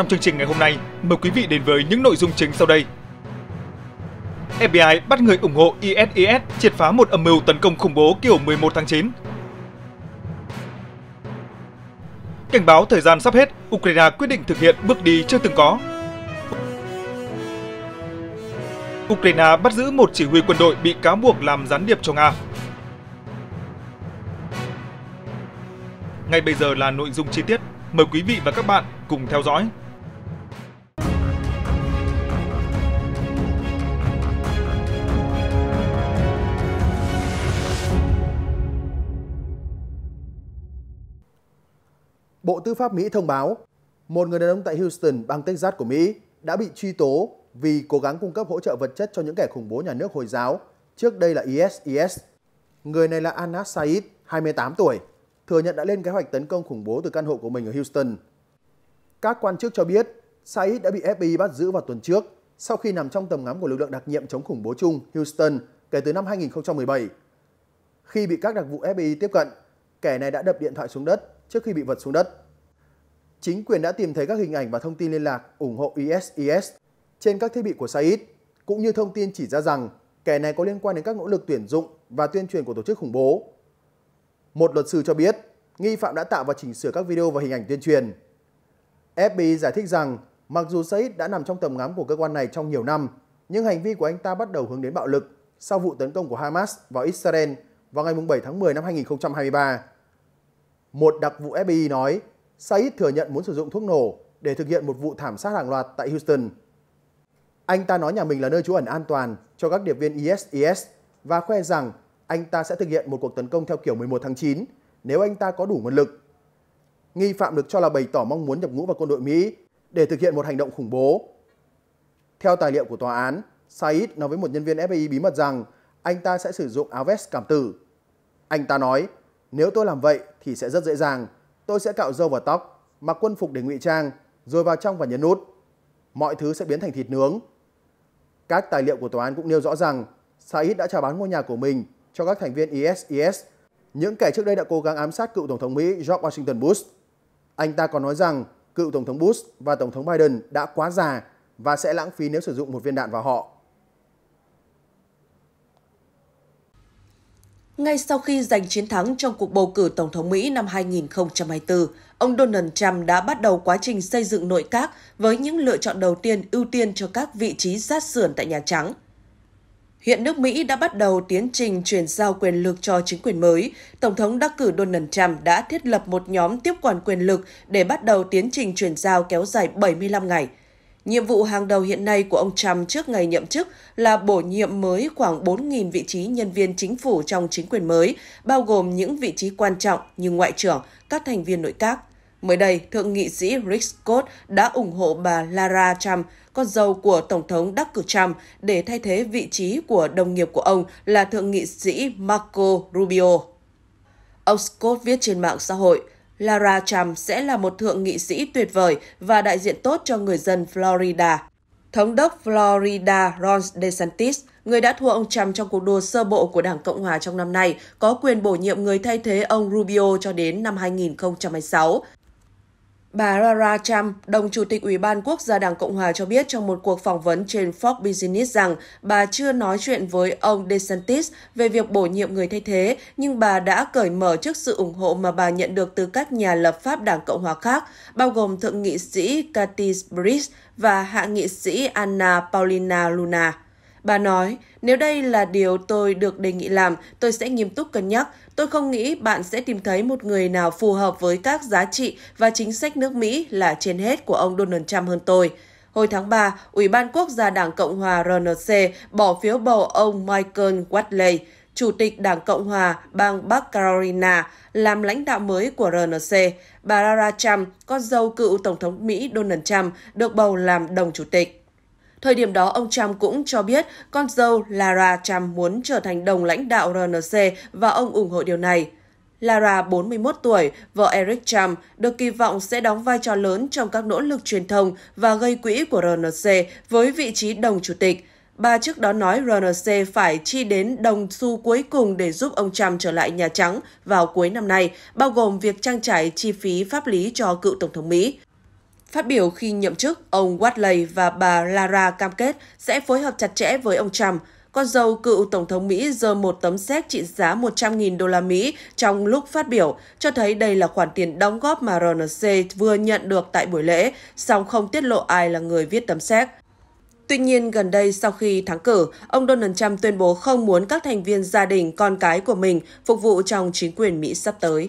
Trong chương trình ngày hôm nay, mời quý vị đến với những nội dung chính sau đây. FBI bắt người ủng hộ ISIS triệt phá một âm mưu tấn công khủng bố kiểu 11 tháng 9. Cảnh báo thời gian sắp hết, Ukraine quyết định thực hiện bước đi chưa từng có. Ukraine bắt giữ một chỉ huy quân đội bị cáo buộc làm gián điệp cho Nga. Ngay bây giờ là nội dung chi tiết. Mời quý vị và các bạn cùng theo dõi. Bộ Tư pháp Mỹ thông báo một người đàn ông tại Houston, bang Texas của Mỹ đã bị truy tố vì cố gắng cung cấp hỗ trợ vật chất cho những kẻ khủng bố nhà nước Hồi giáo, trước đây là ISIS. Người này là Anas Said, 28 tuổi, thừa nhận đã lên kế hoạch tấn công khủng bố từ căn hộ của mình ở Houston. Các quan chức cho biết, Said đã bị FBI bắt giữ vào tuần trước sau khi nằm trong tầm ngắm của lực lượng đặc nhiệm chống khủng bố chung Houston kể từ năm 2017. Khi bị các đặc vụ FBI tiếp cận, kẻ này đã đập điện thoại xuống đất trước khi bị vật xuống đất. Chính quyền đã tìm thấy các hình ảnh và thông tin liên lạc ủng hộ ISIS trên các thiết bị của Said, cũng như thông tin chỉ ra rằng kẻ này có liên quan đến các nỗ lực tuyển dụng và tuyên truyền của tổ chức khủng bố. Một luật sư cho biết, nghi phạm đã tạo và chỉnh sửa các video và hình ảnh tuyên truyền. FBI giải thích rằng, mặc dù Said đã nằm trong tầm ngắm của cơ quan này trong nhiều năm, nhưng hành vi của anh ta bắt đầu hướng đến bạo lực sau vụ tấn công của Hamas vào Israel vào ngày 7 tháng 10 năm 2023. Một đặc vụ FBI nói Said thừa nhận muốn sử dụng thuốc nổ để thực hiện một vụ thảm sát hàng loạt tại Houston. Anh ta nói nhà mình là nơi trú ẩn an toàn cho các điệp viên ISIS e e và khoe rằng anh ta sẽ thực hiện một cuộc tấn công theo kiểu 11 tháng 9 nếu anh ta có đủ nguồn lực. Nghi phạm được cho là bày tỏ mong muốn nhập ngũ vào quân đội Mỹ để thực hiện một hành động khủng bố. Theo tài liệu của tòa án, Said nói với một nhân viên FBI bí mật rằng anh ta sẽ sử dụng áo vest cảm tử. Anh ta nói nếu tôi làm vậy thì sẽ rất dễ dàng. Tôi sẽ cạo râu và tóc, mặc quân phục để ngụy trang, rồi vào trong và nhấn nút. Mọi thứ sẽ biến thành thịt nướng. Các tài liệu của tòa án cũng nêu rõ rằng Said đã chào bán ngôi nhà của mình cho các thành viên ISIS, những kẻ trước đây đã cố gắng ám sát cựu Tổng thống Mỹ George Washington Bush. Anh ta còn nói rằng cựu Tổng thống Bush và Tổng thống Biden đã quá già và sẽ lãng phí nếu sử dụng một viên đạn vào họ. Ngay sau khi giành chiến thắng trong cuộc bầu cử Tổng thống Mỹ năm 2024, ông Donald Trump đã bắt đầu quá trình xây dựng nội các với những lựa chọn đầu tiên ưu tiên cho các vị trí sát sườn tại Nhà Trắng. Hiện nước Mỹ đã bắt đầu tiến trình chuyển giao quyền lực cho chính quyền mới. Tổng thống đắc cử Donald Trump đã thiết lập một nhóm tiếp quản quyền lực để bắt đầu tiến trình chuyển giao kéo dài 75 ngày – Nhiệm vụ hàng đầu hiện nay của ông Trump trước ngày nhậm chức là bổ nhiệm mới khoảng 4.000 vị trí nhân viên chính phủ trong chính quyền mới, bao gồm những vị trí quan trọng như ngoại trưởng, các thành viên nội các. Mới đây, thượng nghị sĩ Rick Scott đã ủng hộ bà Lara Trump, con dâu của Tổng thống đắc cử Trump, để thay thế vị trí của đồng nghiệp của ông là thượng nghị sĩ Marco Rubio. Ông Scott viết trên mạng xã hội, Lara Trump sẽ là một thượng nghị sĩ tuyệt vời và đại diện tốt cho người dân Florida. Thống đốc Florida Ron DeSantis, người đã thua ông Trump trong cuộc đua sơ bộ của Đảng Cộng hòa trong năm nay, có quyền bổ nhiệm người thay thế ông Rubio cho đến năm 2026. Bà Rara Cham, đồng chủ tịch Ủy ban Quốc gia Đảng Cộng hòa cho biết trong một cuộc phỏng vấn trên Fox Business rằng bà chưa nói chuyện với ông DeSantis về việc bổ nhiệm người thay thế, nhưng bà đã cởi mở trước sự ủng hộ mà bà nhận được từ các nhà lập pháp Đảng Cộng hòa khác, bao gồm Thượng nghị sĩ Katie Brice và Hạ nghị sĩ Anna Paulina Luna. Bà nói, nếu đây là điều tôi được đề nghị làm, tôi sẽ nghiêm túc cân nhắc. Tôi không nghĩ bạn sẽ tìm thấy một người nào phù hợp với các giá trị và chính sách nước Mỹ là trên hết của ông Donald Trump hơn tôi. Hồi tháng 3, Ủy ban Quốc gia Đảng Cộng hòa RNC bỏ phiếu bầu ông Michael Watley, Chủ tịch Đảng Cộng hòa bang Bắc Carolina, làm lãnh đạo mới của RNC. Bà Rara Trump, con dâu cựu Tổng thống Mỹ Donald Trump, được bầu làm đồng chủ tịch. Thời điểm đó, ông Trump cũng cho biết con dâu Lara Trump muốn trở thành đồng lãnh đạo RNC và ông ủng hộ điều này. Lara, 41 tuổi, vợ Eric Trump, được kỳ vọng sẽ đóng vai trò lớn trong các nỗ lực truyền thông và gây quỹ của RNC với vị trí đồng chủ tịch. Bà trước đó nói RNC phải chi đến đồng xu cuối cùng để giúp ông Trump trở lại Nhà Trắng vào cuối năm nay, bao gồm việc trang trải chi phí pháp lý cho cựu Tổng thống Mỹ. Phát biểu khi nhậm chức, ông Watley và bà Lara cam kết sẽ phối hợp chặt chẽ với ông Trump. Con dâu cựu Tổng thống Mỹ giơ một tấm séc trị giá 100.000 đô la Mỹ trong lúc phát biểu, cho thấy đây là khoản tiền đóng góp mà RNC vừa nhận được tại buổi lễ, song không tiết lộ ai là người viết tấm séc. Tuy nhiên, gần đây sau khi thắng cử, ông Donald Trump tuyên bố không muốn các thành viên gia đình, con cái của mình phục vụ trong chính quyền Mỹ sắp tới.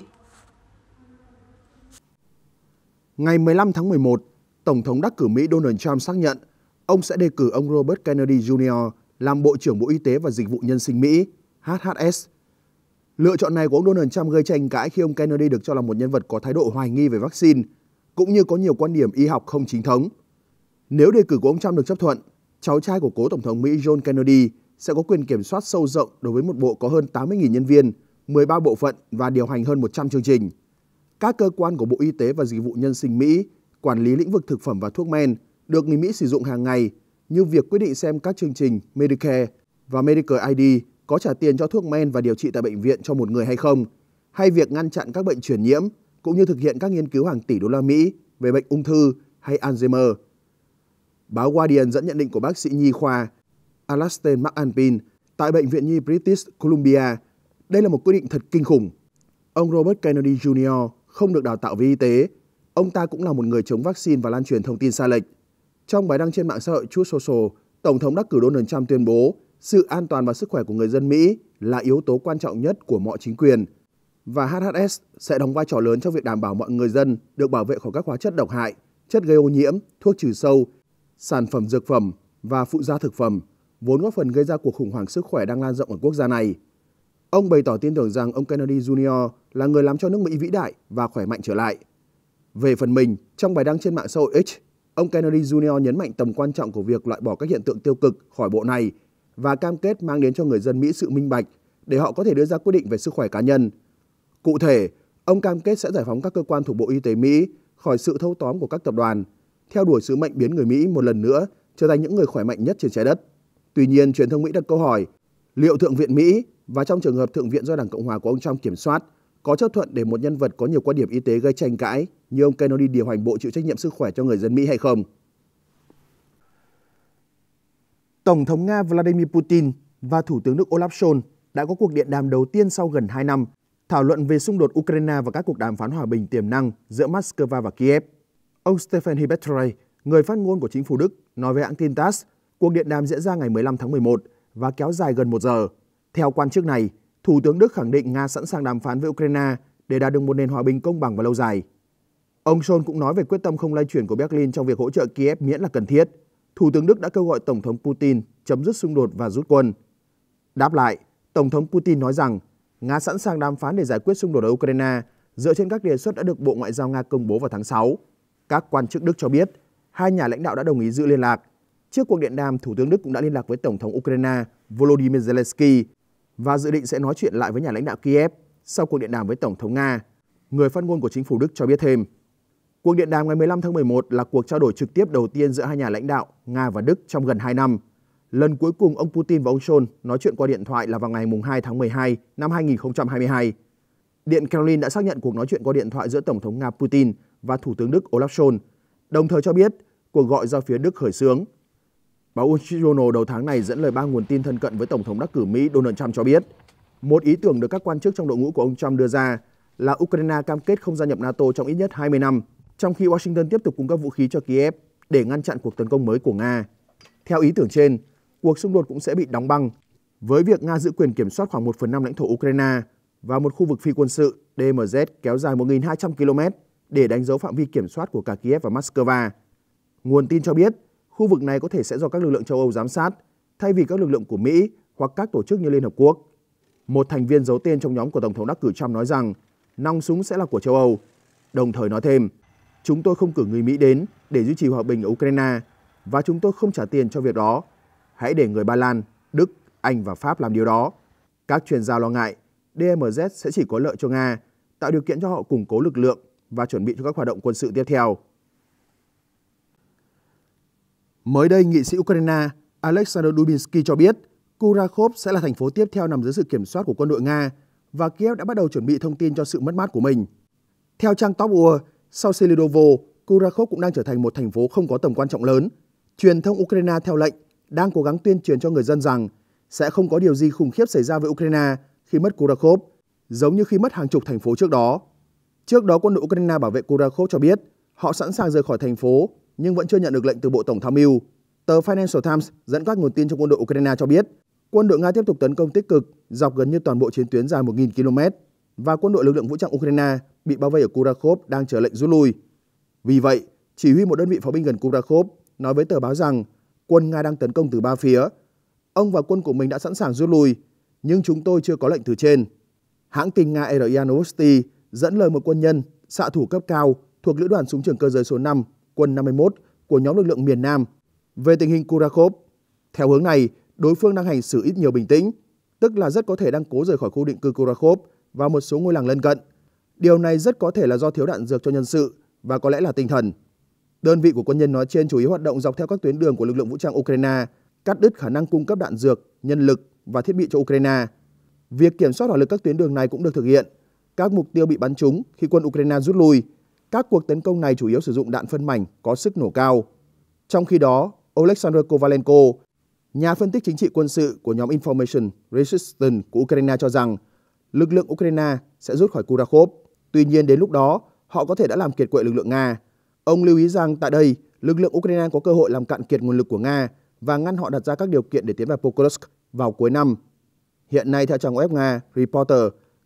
Ngày 15 tháng 11, Tổng thống đắc cử Mỹ Donald Trump xác nhận ông sẽ đề cử ông Robert Kennedy Jr. làm Bộ trưởng Bộ Y tế và Dịch vụ Nhân sinh Mỹ, HHS. Lựa chọn này của ông Donald Trump gây tranh cãi khi ông Kennedy được cho là một nhân vật có thái độ hoài nghi về vaccine, cũng như có nhiều quan điểm y học không chính thống. Nếu đề cử của ông Trump được chấp thuận, cháu trai của cố Tổng thống Mỹ John Kennedy sẽ có quyền kiểm soát sâu rộng đối với một bộ có hơn 80.000 nhân viên, 13 bộ phận và điều hành hơn 100 chương trình các cơ quan của Bộ Y tế và Dịch vụ Nhân sinh Mỹ quản lý lĩnh vực thực phẩm và thuốc men được người Mỹ sử dụng hàng ngày như việc quyết định xem các chương trình Medicare và Medicare ID có trả tiền cho thuốc men và điều trị tại bệnh viện cho một người hay không, hay việc ngăn chặn các bệnh truyền nhiễm cũng như thực hiện các nghiên cứu hàng tỷ đô la Mỹ về bệnh ung thư hay Alzheimer. Báo Guardian dẫn nhận định của bác sĩ nhi khoa Alastair McAlpin tại Bệnh viện Nhi British Columbia. Đây là một quyết định thật kinh khủng. Ông Robert Kennedy Jr., không được đào tạo về y tế, ông ta cũng là một người chống vaccine và lan truyền thông tin sai lệch. Trong bài đăng trên mạng xã hội Truth Social, Tổng thống đắc cử Donald Trump tuyên bố sự an toàn và sức khỏe của người dân Mỹ là yếu tố quan trọng nhất của mọi chính quyền và HHS sẽ đóng vai trò lớn trong việc đảm bảo mọi người dân được bảo vệ khỏi các hóa chất độc hại, chất gây ô nhiễm, thuốc trừ sâu, sản phẩm dược phẩm và phụ gia thực phẩm, vốn góp phần gây ra cuộc khủng hoảng sức khỏe đang lan rộng ở quốc gia này. Ông bày tỏ tin tưởng rằng ông Kennedy Jr là người làm cho nước Mỹ vĩ đại và khỏe mạnh trở lại. Về phần mình, trong bài đăng trên mạng xã hội X, ông Kennedy Jr. nhấn mạnh tầm quan trọng của việc loại bỏ các hiện tượng tiêu cực khỏi bộ này và cam kết mang đến cho người dân Mỹ sự minh bạch để họ có thể đưa ra quyết định về sức khỏe cá nhân. Cụ thể, ông cam kết sẽ giải phóng các cơ quan thuộc Bộ Y tế Mỹ khỏi sự thâu tóm của các tập đoàn, theo đuổi sứ mệnh biến người Mỹ một lần nữa trở thành những người khỏe mạnh nhất trên trái đất. Tuy nhiên, truyền thông Mỹ đặt câu hỏi liệu Thượng viện Mỹ và trong trường hợp Thượng viện do Đảng Cộng hòa của ông Trump kiểm soát có chấp thuận để một nhân vật có nhiều quan điểm y tế gây tranh cãi như ông Kennedy điều hành bộ chịu trách nhiệm sức khỏe cho người dân Mỹ hay không? Tổng thống Nga Vladimir Putin và Thủ tướng Đức Olaf Scholz đã có cuộc điện đàm đầu tiên sau gần 2 năm thảo luận về xung đột Ukraine và các cuộc đàm phán hòa bình tiềm năng giữa Moscow và Kiev. Ông Stefan Hibetrey, người phát ngôn của chính phủ Đức, nói với hãng tin TASS, cuộc điện đàm diễn ra ngày 15 tháng 11 và kéo dài gần một giờ. Theo quan chức này, Thủ tướng Đức khẳng định Nga sẵn sàng đàm phán với Ukraine để đạt được một nền hòa bình công bằng và lâu dài. Ông Scholz cũng nói về quyết tâm không lay chuyển của Berlin trong việc hỗ trợ Kiev miễn là cần thiết. Thủ tướng Đức đã kêu gọi Tổng thống Putin chấm dứt xung đột và rút quân. Đáp lại, Tổng thống Putin nói rằng Nga sẵn sàng đàm phán để giải quyết xung đột ở Ukraine dựa trên các đề xuất đã được Bộ Ngoại giao Nga công bố vào tháng 6. Các quan chức Đức cho biết, hai nhà lãnh đạo đã đồng ý giữ liên lạc. Trước cuộc điện đàm, Thủ tướng Đức cũng đã liên lạc với Tổng thống Ukraine Volodymyr Zelensky và dự định sẽ nói chuyện lại với nhà lãnh đạo Kiev sau cuộc điện đàm với Tổng thống Nga. Người phát ngôn của chính phủ Đức cho biết thêm, cuộc điện đàm ngày 15 tháng 11 là cuộc trao đổi trực tiếp đầu tiên giữa hai nhà lãnh đạo Nga và Đức trong gần 2 năm. Lần cuối cùng ông Putin và ông Scholz nói chuyện qua điện thoại là vào ngày 2 tháng 12 năm 2022. Điện Kremlin đã xác nhận cuộc nói chuyện qua điện thoại giữa Tổng thống Nga Putin và Thủ tướng Đức Olaf Scholz, đồng thời cho biết cuộc gọi do phía Đức khởi xướng Báo Journal đầu tháng này dẫn lời ba nguồn tin thân cận với Tổng thống đắc cử Mỹ Donald Trump cho biết, một ý tưởng được các quan chức trong đội ngũ của ông Trump đưa ra là Ukraine cam kết không gia nhập NATO trong ít nhất 20 năm, trong khi Washington tiếp tục cung cấp vũ khí cho Kiev để ngăn chặn cuộc tấn công mới của Nga. Theo ý tưởng trên, cuộc xung đột cũng sẽ bị đóng băng với việc Nga giữ quyền kiểm soát khoảng 1 phần 5 lãnh thổ Ukraine và một khu vực phi quân sự DMZ kéo dài 1.200 km để đánh dấu phạm vi kiểm soát của cả Kiev và Moscow. Nguồn tin cho biết, Khu vực này có thể sẽ do các lực lượng châu Âu giám sát, thay vì các lực lượng của Mỹ hoặc các tổ chức như Liên Hợp Quốc. Một thành viên giấu tên trong nhóm của Tổng thống đắc cử Trump nói rằng nòng súng sẽ là của châu Âu, đồng thời nói thêm, chúng tôi không cử người Mỹ đến để duy trì hòa bình ở Ukraine và chúng tôi không trả tiền cho việc đó. Hãy để người Ba Lan, Đức, Anh và Pháp làm điều đó. Các chuyên gia lo ngại DMZ sẽ chỉ có lợi cho Nga, tạo điều kiện cho họ củng cố lực lượng và chuẩn bị cho các hoạt động quân sự tiếp theo. Mới đây, nghị sĩ Ukraine Alexander Dubinsky cho biết Kurakov sẽ là thành phố tiếp theo nằm dưới sự kiểm soát của quân đội Nga và Kiev đã bắt đầu chuẩn bị thông tin cho sự mất mát của mình. Theo trang Top World, sau Selidovo, Kurakov cũng đang trở thành một thành phố không có tầm quan trọng lớn. Truyền thông Ukraine theo lệnh đang cố gắng tuyên truyền cho người dân rằng sẽ không có điều gì khủng khiếp xảy ra với Ukraine khi mất Kurakov, giống như khi mất hàng chục thành phố trước đó. Trước đó, quân đội Ukraine bảo vệ Kurakov cho biết họ sẵn sàng rời khỏi thành phố nhưng vẫn chưa nhận được lệnh từ Bộ Tổng tham mưu. Tờ Financial Times dẫn các nguồn tin trong quân đội Ukraine cho biết, quân đội Nga tiếp tục tấn công tích cực dọc gần như toàn bộ chiến tuyến dài 1.000 km và quân đội lực lượng vũ trang Ukraine bị bao vây ở Kurakov đang chờ lệnh rút lui. Vì vậy, chỉ huy một đơn vị pháo binh gần Kurakov nói với tờ báo rằng quân Nga đang tấn công từ ba phía. Ông và quân của mình đã sẵn sàng rút lui, nhưng chúng tôi chưa có lệnh từ trên. Hãng tin Nga RIA Novosti dẫn lời một quân nhân, xạ thủ cấp cao thuộc lữ đoàn súng trường cơ giới số 5 quân 51 của nhóm lực lượng miền Nam về tình hình Kurakov. Theo hướng này, đối phương đang hành xử ít nhiều bình tĩnh, tức là rất có thể đang cố rời khỏi khu định cư Kurakov và một số ngôi làng lân cận. Điều này rất có thể là do thiếu đạn dược cho nhân sự và có lẽ là tinh thần. Đơn vị của quân nhân nói trên chủ yếu hoạt động dọc theo các tuyến đường của lực lượng vũ trang Ukraine, cắt đứt khả năng cung cấp đạn dược, nhân lực và thiết bị cho Ukraine. Việc kiểm soát hỏa lực các tuyến đường này cũng được thực hiện. Các mục tiêu bị bắn trúng khi quân Ukraine rút lui, các cuộc tấn công này chủ yếu sử dụng đạn phân mảnh có sức nổ cao. Trong khi đó, Oleksandr Kovalenko, nhà phân tích chính trị quân sự của nhóm Information Resistance của Ukraine cho rằng lực lượng Ukraine sẽ rút khỏi Kurakov. Tuy nhiên đến lúc đó, họ có thể đã làm kiệt quệ lực lượng Nga. Ông lưu ý rằng tại đây, lực lượng Ukraine có cơ hội làm cạn kiệt nguồn lực của Nga và ngăn họ đặt ra các điều kiện để tiến vào Pokrovsk vào cuối năm. Hiện nay, theo trang web Nga Reporter,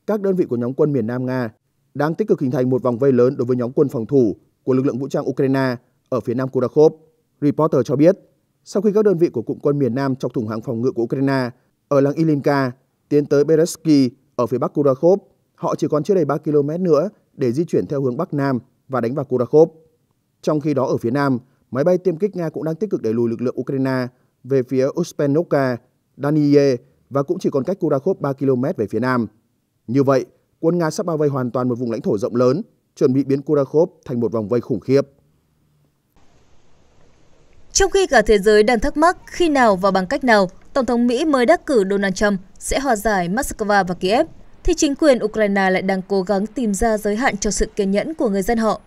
các đơn vị của nhóm quân miền Nam Nga đang tích cực hình thành một vòng vây lớn đối với nhóm quân phòng thủ của lực lượng vũ trang Ukraine ở phía nam Kurakov. Reporter cho biết, sau khi các đơn vị của cụm quân miền Nam chọc thủng hàng phòng ngự của Ukraine ở làng Ilinka tiến tới Beresky ở phía bắc Kurakov, họ chỉ còn chưa đầy 3 km nữa để di chuyển theo hướng Bắc Nam và đánh vào Kurakov. Trong khi đó ở phía Nam, máy bay tiêm kích Nga cũng đang tích cực đẩy lùi lực lượng Ukraine về phía Uspenovka, Daniye và cũng chỉ còn cách Kurakov 3 km về phía Nam. Như vậy, quân Nga sắp bao vây hoàn toàn một vùng lãnh thổ rộng lớn, chuẩn bị biến Kurakhov thành một vòng vây khủng khiếp. Trong khi cả thế giới đang thắc mắc khi nào và bằng cách nào Tổng thống Mỹ mới đắc cử Donald Trump sẽ hòa giải Moscow và Kiev, thì chính quyền Ukraine lại đang cố gắng tìm ra giới hạn cho sự kiên nhẫn của người dân họ.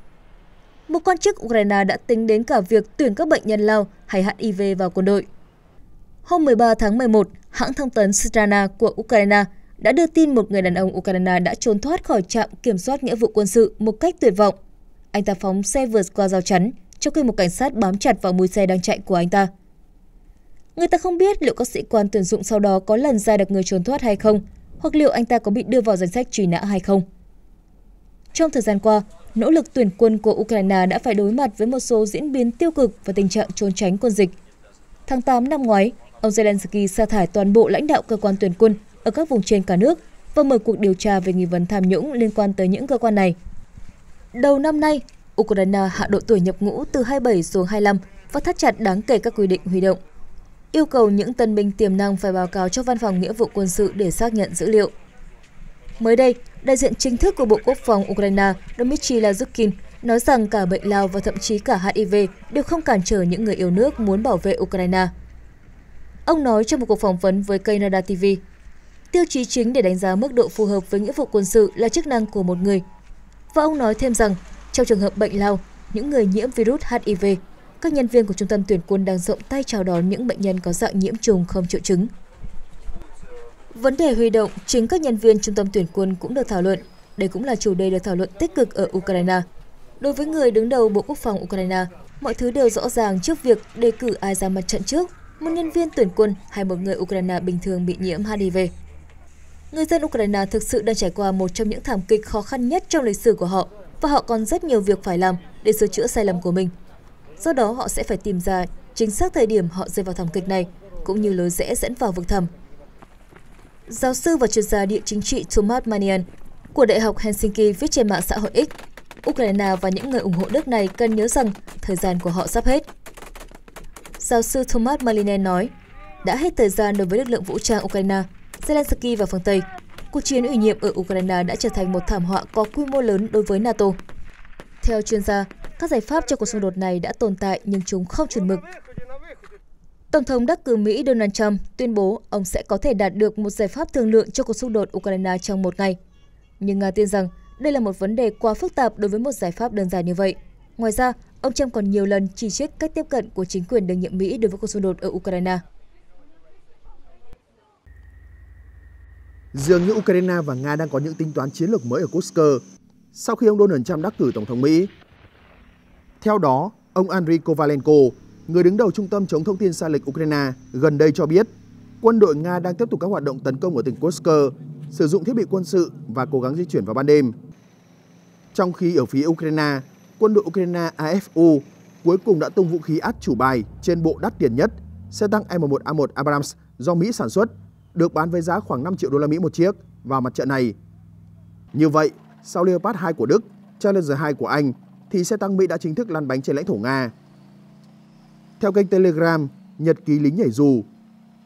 Một quan chức Ukraine đã tính đến cả việc tuyển các bệnh nhân lao hay HIV vào quân đội. Hôm 13 tháng 11, hãng thông tấn Strana của Ukraine đã đưa tin một người đàn ông Ukraine đã trốn thoát khỏi trạm kiểm soát nghĩa vụ quân sự một cách tuyệt vọng. Anh ta phóng xe vượt qua giao chắn, trong khi một cảnh sát bám chặt vào mũi xe đang chạy của anh ta. Người ta không biết liệu các sĩ quan tuyển dụng sau đó có lần ra được người trốn thoát hay không, hoặc liệu anh ta có bị đưa vào danh sách truy nã hay không. Trong thời gian qua, nỗ lực tuyển quân của Ukraine đã phải đối mặt với một số diễn biến tiêu cực và tình trạng trốn tránh quân dịch. Tháng 8 năm ngoái, ông Zelensky sa thải toàn bộ lãnh đạo cơ quan tuyển quân ở các vùng trên cả nước và mở cuộc điều tra về nghi vấn tham nhũng liên quan tới những cơ quan này. Đầu năm nay, Ukraine hạ độ tuổi nhập ngũ từ 27 xuống 25 và thắt chặt đáng kể các quy định huy động. Yêu cầu những tân binh tiềm năng phải báo cáo cho Văn phòng Nghĩa vụ Quân sự để xác nhận dữ liệu. Mới đây, đại diện chính thức của Bộ Quốc phòng Ukraine Dmitry Lazutkin nói rằng cả bệnh lao và thậm chí cả HIV đều không cản trở những người yêu nước muốn bảo vệ Ukraine. Ông nói trong một cuộc phỏng vấn với Canada TV Tiêu chí chính để đánh giá mức độ phù hợp với nghĩa vụ quân sự là chức năng của một người. Và ông nói thêm rằng, trong trường hợp bệnh lao, những người nhiễm virus HIV, các nhân viên của trung tâm tuyển quân đang rộng tay chào đón những bệnh nhân có dạng nhiễm trùng không triệu chứng. Vấn đề huy động chính các nhân viên trung tâm tuyển quân cũng được thảo luận. Đây cũng là chủ đề được thảo luận tích cực ở Ukraine. Đối với người đứng đầu Bộ Quốc phòng Ukraine, mọi thứ đều rõ ràng trước việc đề cử ai ra mặt trận trước, một nhân viên tuyển quân hay một người Ukraine bình thường bị nhiễm HIV người dân Ukraine thực sự đang trải qua một trong những thảm kịch khó khăn nhất trong lịch sử của họ và họ còn rất nhiều việc phải làm để sửa chữa sai lầm của mình. Do đó họ sẽ phải tìm ra chính xác thời điểm họ rơi vào thảm kịch này cũng như lối rẽ dẫn vào vực thẳm. Giáo sư và chuyên gia địa chính trị Thomas Manian của Đại học Helsinki viết trên mạng xã hội X, Ukraine và những người ủng hộ nước này cần nhớ rằng thời gian của họ sắp hết. Giáo sư Thomas Malinen nói, đã hết thời gian đối với lực lượng vũ trang Ukraine – Zelensky và phương Tây. Cuộc chiến ủy nhiệm ở Ukraine đã trở thành một thảm họa có quy mô lớn đối với NATO. Theo chuyên gia, các giải pháp cho cuộc xung đột này đã tồn tại nhưng chúng không chuẩn mực. Tổng thống đắc cử Mỹ Donald Trump tuyên bố ông sẽ có thể đạt được một giải pháp thương lượng cho cuộc xung đột Ukraine trong một ngày. Nhưng Nga tin rằng đây là một vấn đề quá phức tạp đối với một giải pháp đơn giản như vậy. Ngoài ra, ông Trump còn nhiều lần chỉ trích cách tiếp cận của chính quyền đương nhiệm Mỹ đối với cuộc xung đột ở Ukraine. Dường như Ukraine và Nga đang có những tính toán chiến lược mới ở Kursk sau khi ông Donald Trump đắc cử Tổng thống Mỹ. Theo đó, ông Andriy Kovalenko, người đứng đầu Trung tâm chống thông tin sai lệch Ukraine, gần đây cho biết quân đội Nga đang tiếp tục các hoạt động tấn công ở tỉnh Kursk, sử dụng thiết bị quân sự và cố gắng di chuyển vào ban đêm. Trong khi ở phía Ukraine, quân đội Ukraine AFU cuối cùng đã tung vũ khí át chủ bài trên bộ đắt tiền nhất, xe tăng M1A1 Abrams do Mỹ sản xuất được bán với giá khoảng 5 triệu đô la Mỹ một chiếc vào mặt trận này. Như vậy, sau Leopard 2 của Đức, Challenger 2 của Anh thì xe tăng Mỹ đã chính thức lăn bánh trên lãnh thổ Nga. Theo kênh Telegram, Nhật ký lính nhảy dù,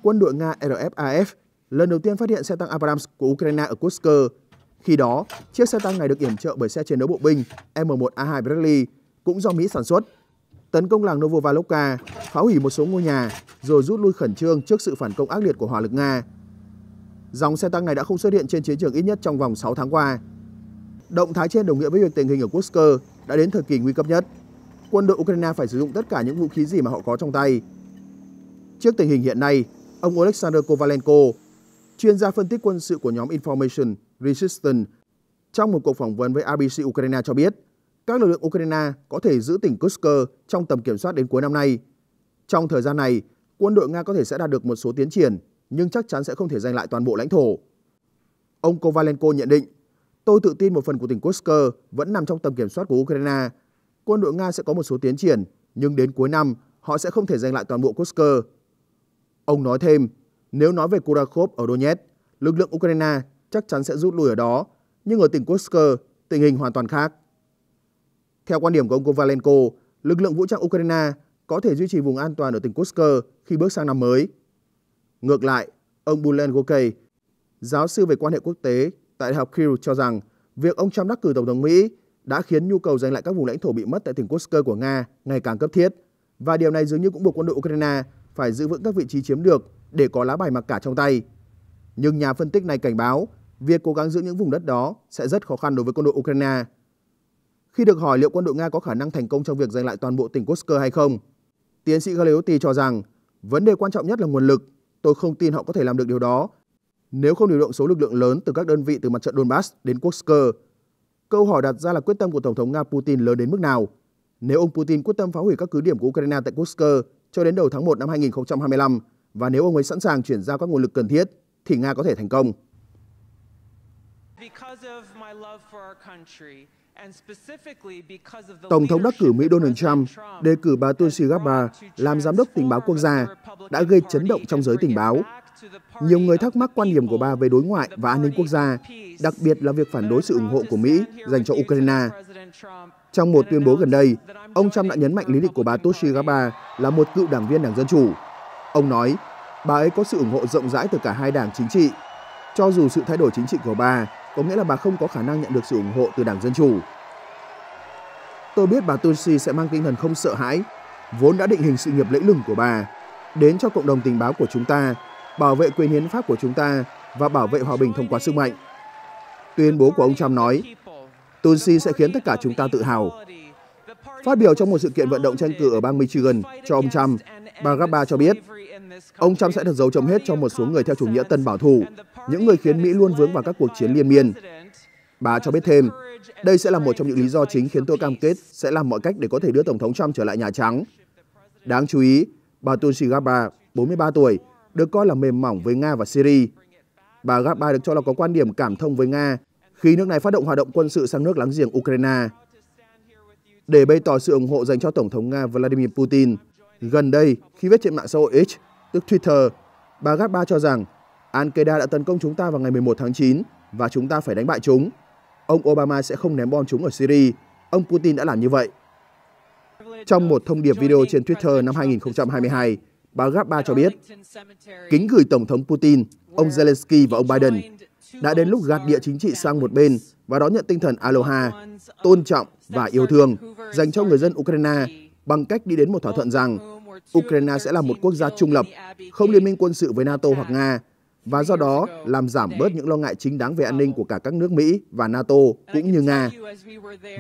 quân đội Nga RFAF lần đầu tiên phát hiện xe tăng Abrams của Ukraine ở Kursk. Khi đó, chiếc xe tăng này được yểm trợ bởi xe chiến đấu bộ binh M1A2 Bradley cũng do Mỹ sản xuất. Tấn công làng Novovalovka, phá hủy một số ngôi nhà rồi rút lui khẩn trương trước sự phản công ác liệt của hỏa lực Nga dòng xe tăng này đã không xuất hiện trên chiến trường ít nhất trong vòng 6 tháng qua. Động thái trên đồng nghĩa với việc tình hình ở Kursk đã đến thời kỳ nguy cấp nhất. Quân đội Ukraine phải sử dụng tất cả những vũ khí gì mà họ có trong tay. Trước tình hình hiện nay, ông Oleksandr Kovalenko, chuyên gia phân tích quân sự của nhóm Information Resistance, trong một cuộc phỏng vấn với ABC Ukraine cho biết, các lực lượng Ukraine có thể giữ tỉnh Kursk trong tầm kiểm soát đến cuối năm nay. Trong thời gian này, quân đội Nga có thể sẽ đạt được một số tiến triển nhưng chắc chắn sẽ không thể giành lại toàn bộ lãnh thổ. Ông Kovalenko nhận định, tôi tự tin một phần của tỉnh Kursk vẫn nằm trong tầm kiểm soát của Ukraine. Quân đội Nga sẽ có một số tiến triển, nhưng đến cuối năm họ sẽ không thể giành lại toàn bộ Kursk. Ông nói thêm, nếu nói về Kurakov ở Donetsk, lực lượng Ukraine chắc chắn sẽ rút lui ở đó, nhưng ở tỉnh Kursk, tình hình hoàn toàn khác. Theo quan điểm của ông Kovalenko, lực lượng vũ trang Ukraine có thể duy trì vùng an toàn ở tỉnh Kursk khi bước sang năm mới. Ngược lại, ông Bulen Gokey, giáo sư về quan hệ quốc tế tại Đại học Kyiv cho rằng việc ông Trump đắc cử Tổng thống Mỹ đã khiến nhu cầu giành lại các vùng lãnh thổ bị mất tại tỉnh Kursk của Nga ngày càng cấp thiết và điều này dường như cũng buộc quân đội Ukraine phải giữ vững các vị trí chiếm được để có lá bài mặc cả trong tay. Nhưng nhà phân tích này cảnh báo việc cố gắng giữ những vùng đất đó sẽ rất khó khăn đối với quân đội Ukraine. Khi được hỏi liệu quân đội Nga có khả năng thành công trong việc giành lại toàn bộ tỉnh Kursk hay không, tiến sĩ Galeotti cho rằng vấn đề quan trọng nhất là nguồn lực Tôi không tin họ có thể làm được điều đó nếu không điều động số lực lượng lớn từ các đơn vị từ mặt trận Donbass đến Kursk. Câu hỏi đặt ra là quyết tâm của Tổng thống Nga Putin lớn đến mức nào? Nếu ông Putin quyết tâm phá hủy các cứ điểm của Ukraine tại Kursk cho đến đầu tháng 1 năm 2025 và nếu ông ấy sẵn sàng chuyển giao các nguồn lực cần thiết, thì Nga có thể thành công. Tổng thống đắc cử Mỹ Donald Trump đề cử bà Tulsi Gabbard làm giám đốc tình báo quốc gia đã gây chấn động trong giới tình báo. Nhiều người thắc mắc quan điểm của bà về đối ngoại và an ninh quốc gia, đặc biệt là việc phản đối sự ủng hộ của Mỹ dành cho Ukraine. Trong một tuyên bố gần đây, ông Trump đã nhấn mạnh lý lịch của bà Tulsi Gabbard là một cựu đảng viên Đảng Dân Chủ. Ông nói, bà ấy có sự ủng hộ rộng rãi từ cả hai đảng chính trị. Cho dù sự thay đổi chính trị của bà có nghĩa là bà không có khả năng nhận được sự ủng hộ từ Đảng Dân Chủ. Tôi biết bà Tulsi sẽ mang tinh thần không sợ hãi, vốn đã định hình sự nghiệp lẫy lừng của bà, đến cho cộng đồng tình báo của chúng ta, bảo vệ quyền hiến pháp của chúng ta và bảo vệ hòa bình thông qua sức mạnh. Tuyên bố của ông Trump nói, Tulsi sẽ khiến tất cả chúng ta tự hào. Phát biểu trong một sự kiện vận động tranh cử ở bang Michigan cho ông Trump, Bà Gabba cho biết, ông Trump sẽ được giấu chấm hết cho một số người theo chủ nghĩa tân bảo thủ, những người khiến Mỹ luôn vướng vào các cuộc chiến liên miên. Bà cho biết thêm, đây sẽ là một trong những lý do chính khiến tôi cam kết sẽ làm mọi cách để có thể đưa Tổng thống Trump trở lại Nhà Trắng. Đáng chú ý, bà Tulsi Gabbard, 43 tuổi, được coi là mềm mỏng với Nga và Syria. Bà Gabba được cho là có quan điểm cảm thông với Nga khi nước này phát động hoạt động quân sự sang nước láng giềng Ukraine. Để bày tỏ sự ủng hộ dành cho Tổng thống Nga Vladimir Putin, Gần đây, khi viết trên mạng xã hội X, tức Twitter, bà Gatba cho rằng Al-Qaeda đã tấn công chúng ta vào ngày 11 tháng 9 và chúng ta phải đánh bại chúng. Ông Obama sẽ không ném bom chúng ở Syria. Ông Putin đã làm như vậy. Trong một thông điệp video trên Twitter năm 2022, bà Gatba cho biết, kính gửi Tổng thống Putin, ông Zelensky và ông Biden, đã đến lúc gạt địa chính trị sang một bên và đón nhận tinh thần aloha, tôn trọng và yêu thương dành cho người dân Ukraine bằng cách đi đến một thỏa thuận rằng Ukraine sẽ là một quốc gia trung lập, không liên minh quân sự với NATO hoặc Nga, và do đó làm giảm bớt những lo ngại chính đáng về an ninh của cả các nước Mỹ và NATO cũng như Nga,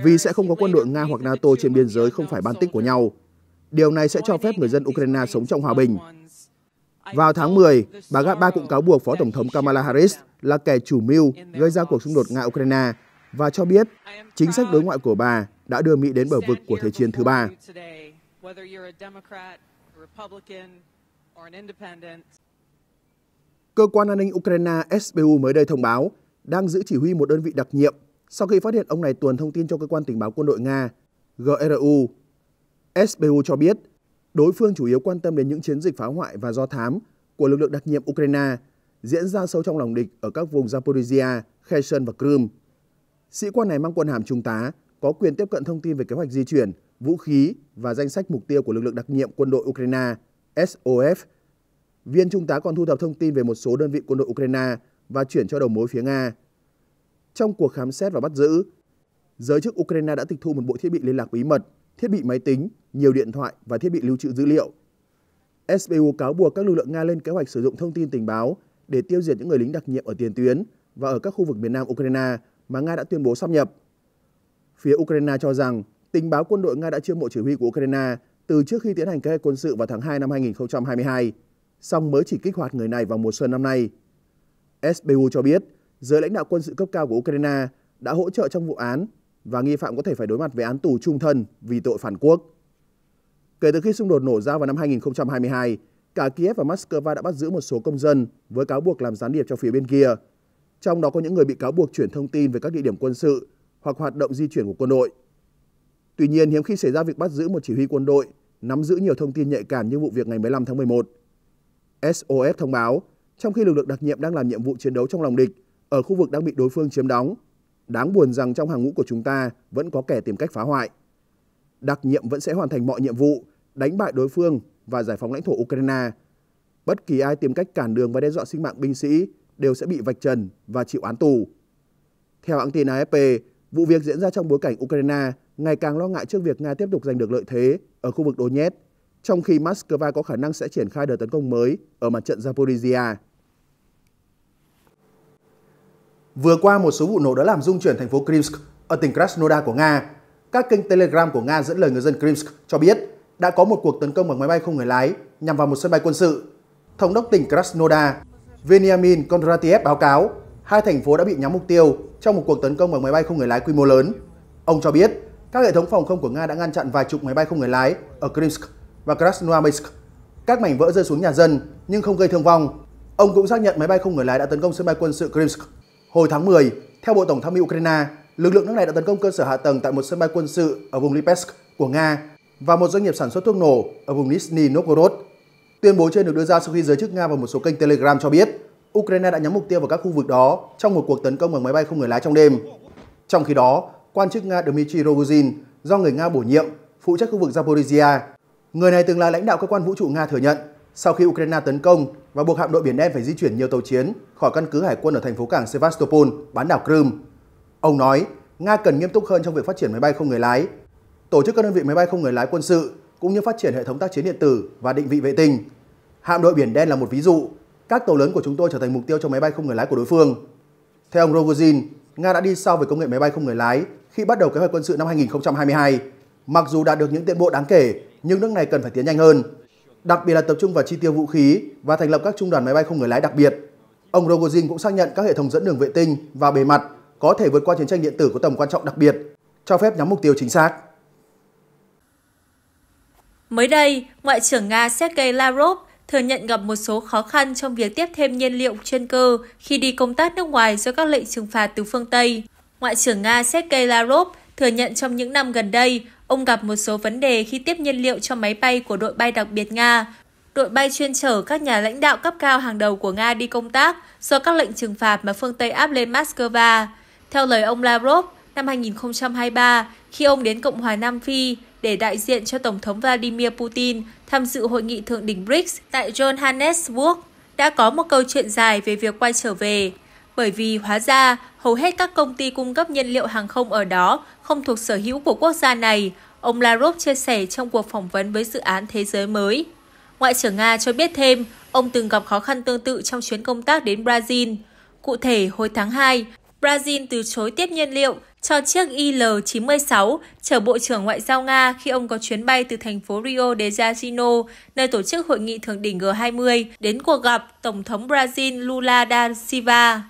vì sẽ không có quân đội Nga hoặc NATO trên biên giới không phải ban tích của nhau. Điều này sẽ cho phép người dân Ukraine sống trong hòa bình. Vào tháng 10, bà Gatba cũng cáo buộc Phó Tổng thống Kamala Harris là kẻ chủ mưu gây ra cuộc xung đột Nga-Ukraine và cho biết chính sách đối ngoại của bà đã đưa Mỹ đến bờ vực của Thế chiến thứ ba. Cơ quan an ninh Ukraine SBU mới đây thông báo đang giữ chỉ huy một đơn vị đặc nhiệm sau khi phát hiện ông này tuồn thông tin cho cơ quan tình báo quân đội Nga GRU. SBU cho biết đối phương chủ yếu quan tâm đến những chiến dịch phá hoại và do thám của lực lượng đặc nhiệm Ukraine diễn ra sâu trong lòng địch ở các vùng Zaporizhia, Kherson và Crimea. Sĩ quan này mang quân hàm trung tá có quyền tiếp cận thông tin về kế hoạch di chuyển, vũ khí và danh sách mục tiêu của lực lượng đặc nhiệm quân đội Ukraine SOF. Viên trung tá còn thu thập thông tin về một số đơn vị quân đội Ukraine và chuyển cho đầu mối phía Nga. Trong cuộc khám xét và bắt giữ, giới chức Ukraine đã tịch thu một bộ thiết bị liên lạc bí mật, thiết bị máy tính, nhiều điện thoại và thiết bị lưu trữ dữ liệu. SBU cáo buộc các lực lượng Nga lên kế hoạch sử dụng thông tin tình báo để tiêu diệt những người lính đặc nhiệm ở tiền tuyến và ở các khu vực miền nam Ukraine mà Nga đã tuyên bố xâm nhập. Phía Ukraine cho rằng tình báo quân đội Nga đã chiêu mộ chỉ huy của Ukraine từ trước khi tiến hành kế hoạch quân sự vào tháng 2 năm 2022, song mới chỉ kích hoạt người này vào mùa xuân năm nay. SBU cho biết, giới lãnh đạo quân sự cấp cao của Ukraine đã hỗ trợ trong vụ án và nghi phạm có thể phải đối mặt với án tù trung thân vì tội phản quốc. Kể từ khi xung đột nổ ra vào năm 2022, cả Kiev và Moscow đã bắt giữ một số công dân với cáo buộc làm gián điệp cho phía bên kia. Trong đó có những người bị cáo buộc chuyển thông tin về các địa điểm quân sự hoặc hoạt động di chuyển của quân đội. Tuy nhiên, hiếm khi xảy ra việc bắt giữ một chỉ huy quân đội nắm giữ nhiều thông tin nhạy cảm như vụ việc ngày 15 tháng 11. SOS thông báo, trong khi lực lượng đặc nhiệm đang làm nhiệm vụ chiến đấu trong lòng địch ở khu vực đang bị đối phương chiếm đóng, đáng buồn rằng trong hàng ngũ của chúng ta vẫn có kẻ tìm cách phá hoại. Đặc nhiệm vẫn sẽ hoàn thành mọi nhiệm vụ, đánh bại đối phương và giải phóng lãnh thổ Ukraine. Bất kỳ ai tìm cách cản đường và đe dọa sinh mạng binh sĩ đều sẽ bị vạch trần và chịu án tù. Theo hãng tin AFP, Vụ việc diễn ra trong bối cảnh Ukraine ngày càng lo ngại trước việc Nga tiếp tục giành được lợi thế ở khu vực Donetsk, trong khi Moscow có khả năng sẽ triển khai đợt tấn công mới ở mặt trận Zaporizhia. Vừa qua, một số vụ nổ đã làm rung chuyển thành phố Krymsk ở tỉnh Krasnodar của Nga. Các kênh Telegram của Nga dẫn lời người dân Krymsk cho biết đã có một cuộc tấn công bằng máy bay không người lái nhằm vào một sân bay quân sự. Thống đốc tỉnh Krasnodar, Veniamin Kondratiev báo cáo hai thành phố đã bị nhắm mục tiêu trong một cuộc tấn công bằng máy bay không người lái quy mô lớn. Ông cho biết các hệ thống phòng không của Nga đã ngăn chặn vài chục máy bay không người lái ở Krymsk và Krasnoyarsk. Các mảnh vỡ rơi xuống nhà dân nhưng không gây thương vong. Ông cũng xác nhận máy bay không người lái đã tấn công sân bay quân sự Krymsk. Hồi tháng 10, theo Bộ Tổng tham mưu Ukraine, lực lượng nước này đã tấn công cơ sở hạ tầng tại một sân bay quân sự ở vùng Lipetsk của Nga và một doanh nghiệp sản xuất thuốc nổ ở vùng Nizhny Novgorod. Tuyên bố trên được đưa ra sau khi giới chức Nga và một số kênh Telegram cho biết Ukraine đã nhắm mục tiêu vào các khu vực đó trong một cuộc tấn công bằng máy bay không người lái trong đêm. Trong khi đó, quan chức Nga Dmitry Rogozin do người Nga bổ nhiệm phụ trách khu vực Zaporizhia. Người này từng là lãnh đạo cơ quan vũ trụ Nga thừa nhận sau khi Ukraine tấn công và buộc hạm đội Biển Đen phải di chuyển nhiều tàu chiến khỏi căn cứ hải quân ở thành phố cảng Sevastopol, bán đảo Crimea. Ông nói, Nga cần nghiêm túc hơn trong việc phát triển máy bay không người lái, tổ chức các đơn vị máy bay không người lái quân sự cũng như phát triển hệ thống tác chiến điện tử và định vị vệ tinh. Hạm đội Biển Đen là một ví dụ các tàu lớn của chúng tôi trở thành mục tiêu cho máy bay không người lái của đối phương. Theo ông Rogozin, Nga đã đi sau về công nghệ máy bay không người lái khi bắt đầu kế hoạch quân sự năm 2022. Mặc dù đã được những tiến bộ đáng kể, nhưng nước này cần phải tiến nhanh hơn, đặc biệt là tập trung vào chi tiêu vũ khí và thành lập các trung đoàn máy bay không người lái đặc biệt. Ông Rogozin cũng xác nhận các hệ thống dẫn đường vệ tinh và bề mặt có thể vượt qua chiến tranh điện tử có tầm quan trọng đặc biệt, cho phép nhắm mục tiêu chính xác. Mới đây, Ngoại trưởng Nga Sergei Lavrov thừa nhận gặp một số khó khăn trong việc tiếp thêm nhiên liệu chuyên cơ khi đi công tác nước ngoài do các lệnh trừng phạt từ phương Tây. Ngoại trưởng Nga Sergei Lavrov thừa nhận trong những năm gần đây, ông gặp một số vấn đề khi tiếp nhiên liệu cho máy bay của đội bay đặc biệt Nga. Đội bay chuyên chở các nhà lãnh đạo cấp cao hàng đầu của Nga đi công tác do các lệnh trừng phạt mà phương Tây áp lên Moscow. Theo lời ông Lavrov, năm 2023, khi ông đến Cộng hòa Nam Phi, để đại diện cho Tổng thống Vladimir Putin tham dự hội nghị thượng đỉnh BRICS tại Johannesburg, đã có một câu chuyện dài về việc quay trở về. Bởi vì hóa ra, hầu hết các công ty cung cấp nhiên liệu hàng không ở đó không thuộc sở hữu của quốc gia này, ông Lavrov chia sẻ trong cuộc phỏng vấn với dự án Thế giới mới. Ngoại trưởng Nga cho biết thêm, ông từng gặp khó khăn tương tự trong chuyến công tác đến Brazil. Cụ thể, hồi tháng 2, Brazil từ chối tiếp nhiên liệu cho chiếc IL-96 chở Bộ trưởng Ngoại giao Nga khi ông có chuyến bay từ thành phố Rio de Janeiro, nơi tổ chức hội nghị thượng đỉnh G20, đến cuộc gặp Tổng thống Brazil Lula da Silva.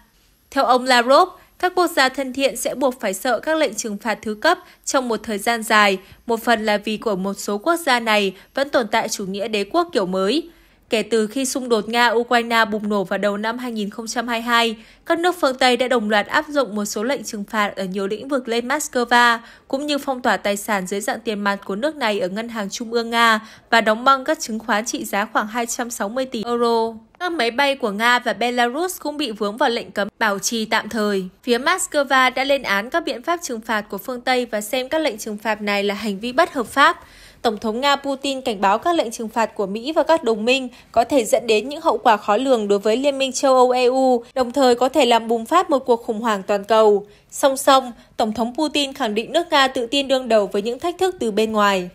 Theo ông Lavrov, các quốc gia thân thiện sẽ buộc phải sợ các lệnh trừng phạt thứ cấp trong một thời gian dài, một phần là vì của một số quốc gia này vẫn tồn tại chủ nghĩa đế quốc kiểu mới – kể từ khi xung đột Nga-Ukraine bùng nổ vào đầu năm 2022, các nước phương Tây đã đồng loạt áp dụng một số lệnh trừng phạt ở nhiều lĩnh vực lên Moscow, cũng như phong tỏa tài sản dưới dạng tiền mặt của nước này ở Ngân hàng Trung ương Nga và đóng băng các chứng khoán trị giá khoảng 260 tỷ euro. Các máy bay của Nga và Belarus cũng bị vướng vào lệnh cấm bảo trì tạm thời. Phía Moscow đã lên án các biện pháp trừng phạt của phương Tây và xem các lệnh trừng phạt này là hành vi bất hợp pháp. Tổng thống Nga Putin cảnh báo các lệnh trừng phạt của Mỹ và các đồng minh có thể dẫn đến những hậu quả khó lường đối với Liên minh châu Âu-EU, đồng thời có thể làm bùng phát một cuộc khủng hoảng toàn cầu. Song song, Tổng thống Putin khẳng định nước Nga tự tin đương đầu với những thách thức từ bên ngoài.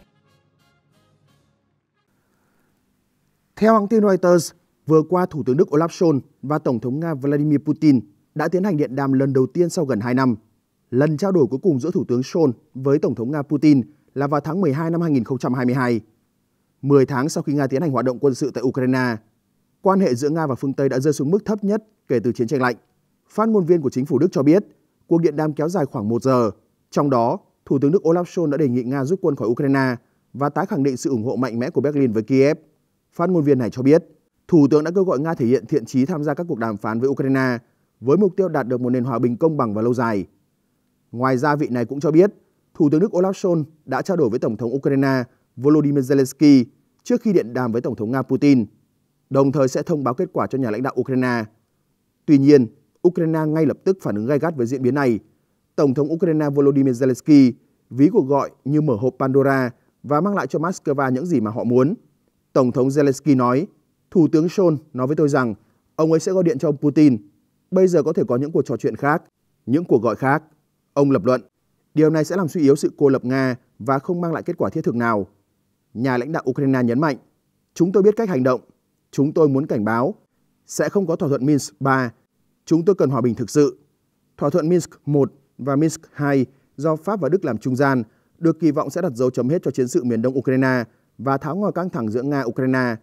Theo hãng tin Reuters, vừa qua Thủ tướng Đức Olaf Scholz và Tổng thống Nga Vladimir Putin đã tiến hành điện đàm lần đầu tiên sau gần 2 năm. Lần trao đổi cuối cùng giữa Thủ tướng Scholz với Tổng thống Nga Putin – là vào tháng 12 năm 2022. 10 tháng sau khi Nga tiến hành hoạt động quân sự tại Ukraine, quan hệ giữa Nga và phương Tây đã rơi xuống mức thấp nhất kể từ chiến tranh lạnh. Phát ngôn viên của chính phủ Đức cho biết, cuộc điện đàm kéo dài khoảng 1 giờ, trong đó Thủ tướng Đức Olaf Scholz đã đề nghị Nga rút quân khỏi Ukraine và tái khẳng định sự ủng hộ mạnh mẽ của Berlin với Kiev. Phát ngôn viên này cho biết, Thủ tướng đã kêu gọi Nga thể hiện thiện trí tham gia các cuộc đàm phán với Ukraine với mục tiêu đạt được một nền hòa bình công bằng và lâu dài. Ngoài ra, vị này cũng cho biết Thủ tướng Đức Olaf Scholz đã trao đổi với Tổng thống Ukraine Volodymyr Zelensky trước khi điện đàm với Tổng thống Nga Putin, đồng thời sẽ thông báo kết quả cho nhà lãnh đạo Ukraine. Tuy nhiên, Ukraine ngay lập tức phản ứng gay gắt với diễn biến này. Tổng thống Ukraine Volodymyr Zelensky ví cuộc gọi như mở hộp Pandora và mang lại cho Moscow những gì mà họ muốn. Tổng thống Zelensky nói, Thủ tướng Scholz nói với tôi rằng ông ấy sẽ gọi điện cho ông Putin. Bây giờ có thể có những cuộc trò chuyện khác, những cuộc gọi khác. Ông lập luận. Điều này sẽ làm suy yếu sự cô lập Nga và không mang lại kết quả thiết thực nào. Nhà lãnh đạo Ukraine nhấn mạnh, chúng tôi biết cách hành động, chúng tôi muốn cảnh báo, sẽ không có thỏa thuận Minsk 3, chúng tôi cần hòa bình thực sự. Thỏa thuận Minsk 1 và Minsk 2 do Pháp và Đức làm trung gian được kỳ vọng sẽ đặt dấu chấm hết cho chiến sự miền đông Ukraine và tháo ngòi căng thẳng giữa Nga-Ukraine.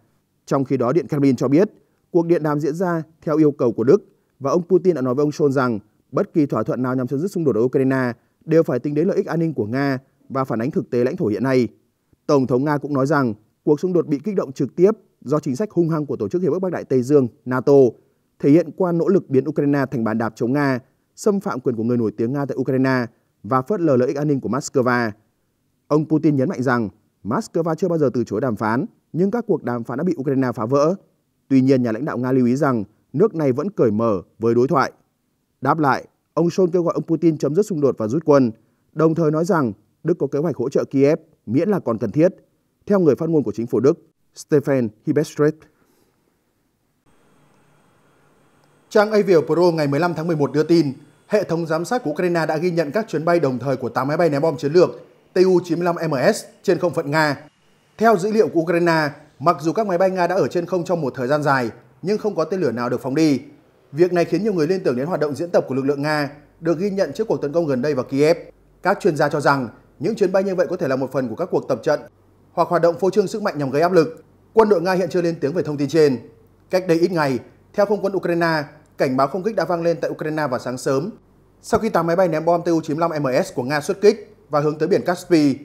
Trong khi đó, Điện Kremlin cho biết cuộc điện đàm diễn ra theo yêu cầu của Đức và ông Putin đã nói với ông Scholz rằng bất kỳ thỏa thuận nào nhằm chấm dứt xung đột ở Ukraine đều phải tính đến lợi ích an ninh của Nga và phản ánh thực tế lãnh thổ hiện nay. Tổng thống Nga cũng nói rằng cuộc xung đột bị kích động trực tiếp do chính sách hung hăng của Tổ chức Hiệp ước Bắc Đại Tây Dương NATO thể hiện qua nỗ lực biến Ukraine thành bàn đạp chống Nga, xâm phạm quyền của người nổi tiếng Nga tại Ukraine và phớt lờ lợi ích an ninh của Moscow. Ông Putin nhấn mạnh rằng Moscow chưa bao giờ từ chối đàm phán, nhưng các cuộc đàm phán đã bị Ukraine phá vỡ. Tuy nhiên, nhà lãnh đạo Nga lưu ý rằng nước này vẫn cởi mở với đối thoại. Đáp lại, Ông Scholz kêu gọi ông Putin chấm dứt xung đột và rút quân, đồng thời nói rằng Đức có kế hoạch hỗ trợ Kiev miễn là còn cần thiết, theo người phát ngôn của chính phủ Đức, Stefan Hibestreet. Trang Avio Pro ngày 15 tháng 11 đưa tin, hệ thống giám sát của Ukraine đã ghi nhận các chuyến bay đồng thời của 8 máy bay ném bom chiến lược Tu-95MS trên không phận Nga. Theo dữ liệu của Ukraine, mặc dù các máy bay Nga đã ở trên không trong một thời gian dài, nhưng không có tên lửa nào được phóng đi. Việc này khiến nhiều người liên tưởng đến hoạt động diễn tập của lực lượng Nga được ghi nhận trước cuộc tấn công gần đây vào Kiev. Các chuyên gia cho rằng những chuyến bay như vậy có thể là một phần của các cuộc tập trận hoặc hoạt động phô trương sức mạnh nhằm gây áp lực. Quân đội Nga hiện chưa lên tiếng về thông tin trên. Cách đây ít ngày, theo không quân Ukraine, cảnh báo không kích đã vang lên tại Ukraine vào sáng sớm sau khi 8 máy bay ném bom Tu-95MS của Nga xuất kích và hướng tới biển Caspi.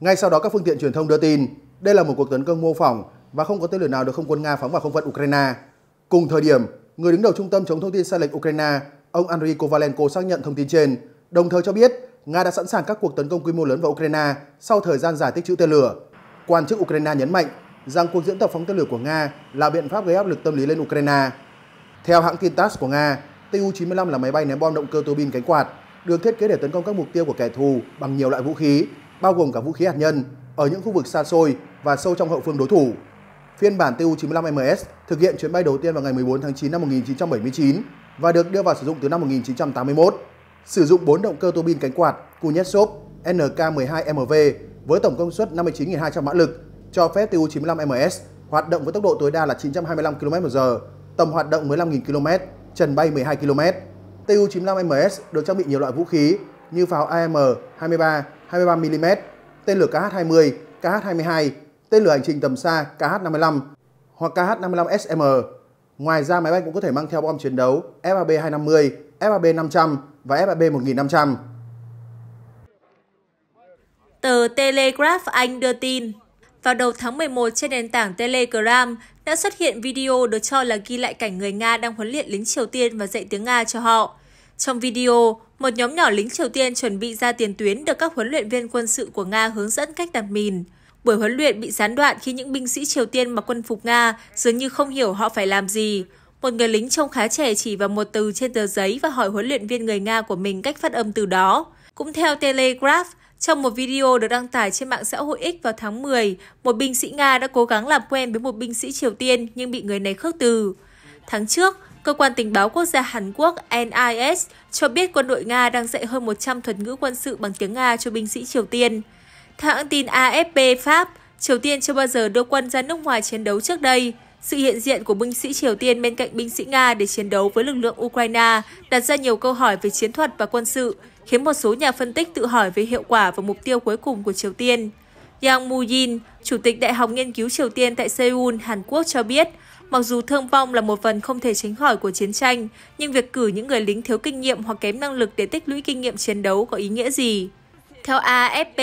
Ngay sau đó các phương tiện truyền thông đưa tin đây là một cuộc tấn công mô phỏng và không có tên lửa nào được không quân Nga phóng vào không phận Ukraine. Cùng thời điểm, người đứng đầu Trung tâm chống thông tin sai lệch Ukraine, ông Andriy Kovalenko xác nhận thông tin trên, đồng thời cho biết Nga đã sẵn sàng các cuộc tấn công quy mô lớn vào Ukraine sau thời gian giải tích trữ tên lửa. Quan chức Ukraine nhấn mạnh rằng cuộc diễn tập phóng tên lửa của Nga là biện pháp gây áp lực tâm lý lên Ukraine. Theo hãng tin TASS của Nga, Tu-95 là máy bay ném bom động cơ tuabin cánh quạt, được thiết kế để tấn công các mục tiêu của kẻ thù bằng nhiều loại vũ khí, bao gồm cả vũ khí hạt nhân, ở những khu vực xa xôi và sâu trong hậu phương đối thủ phiên bản TU-95MS thực hiện chuyến bay đầu tiên vào ngày 14 tháng 9 năm 1979 và được đưa vào sử dụng từ năm 1981. Sử dụng 4 động cơ tua bin cánh quạt Kuznetsov nk 12 mv với tổng công suất 59.200 mã lực, cho phép TU-95MS hoạt động với tốc độ tối đa là 925 km/h, tầm hoạt động 15.000 km, trần bay 12 km. TU-95MS được trang bị nhiều loại vũ khí như pháo AM 23, 23mm, tên lửa KH-20, KH-22, tên lửa hành trình tầm xa KH-55 hoặc KH-55SM. Ngoài ra máy bay cũng có thể mang theo bom chiến đấu FAB-250, FAB-500 và FAB-1500. Tờ Telegraph Anh đưa tin, vào đầu tháng 11 trên nền tảng Telegram đã xuất hiện video được cho là ghi lại cảnh người Nga đang huấn luyện lính Triều Tiên và dạy tiếng Nga cho họ. Trong video, một nhóm nhỏ lính Triều Tiên chuẩn bị ra tiền tuyến được các huấn luyện viên quân sự của Nga hướng dẫn cách đặt mìn. Buổi huấn luyện bị gián đoạn khi những binh sĩ Triều Tiên mặc quân phục Nga dường như không hiểu họ phải làm gì. Một người lính trông khá trẻ chỉ vào một từ trên tờ giấy và hỏi huấn luyện viên người Nga của mình cách phát âm từ đó. Cũng theo Telegraph, trong một video được đăng tải trên mạng xã hội X vào tháng 10, một binh sĩ Nga đã cố gắng làm quen với một binh sĩ Triều Tiên nhưng bị người này khước từ. Tháng trước, Cơ quan tình báo quốc gia Hàn Quốc NIS cho biết quân đội Nga đang dạy hơn 100 thuật ngữ quân sự bằng tiếng Nga cho binh sĩ Triều Tiên. Theo hãng tin AFP Pháp, Triều Tiên chưa bao giờ đưa quân ra nước ngoài chiến đấu trước đây. Sự hiện diện của binh sĩ Triều Tiên bên cạnh binh sĩ Nga để chiến đấu với lực lượng Ukraine đặt ra nhiều câu hỏi về chiến thuật và quân sự, khiến một số nhà phân tích tự hỏi về hiệu quả và mục tiêu cuối cùng của Triều Tiên. Yang Mu-jin, Chủ tịch Đại học Nghiên cứu Triều Tiên tại Seoul, Hàn Quốc cho biết, mặc dù thương vong là một phần không thể tránh khỏi của chiến tranh, nhưng việc cử những người lính thiếu kinh nghiệm hoặc kém năng lực để tích lũy kinh nghiệm chiến đấu có ý nghĩa gì? Theo AFP,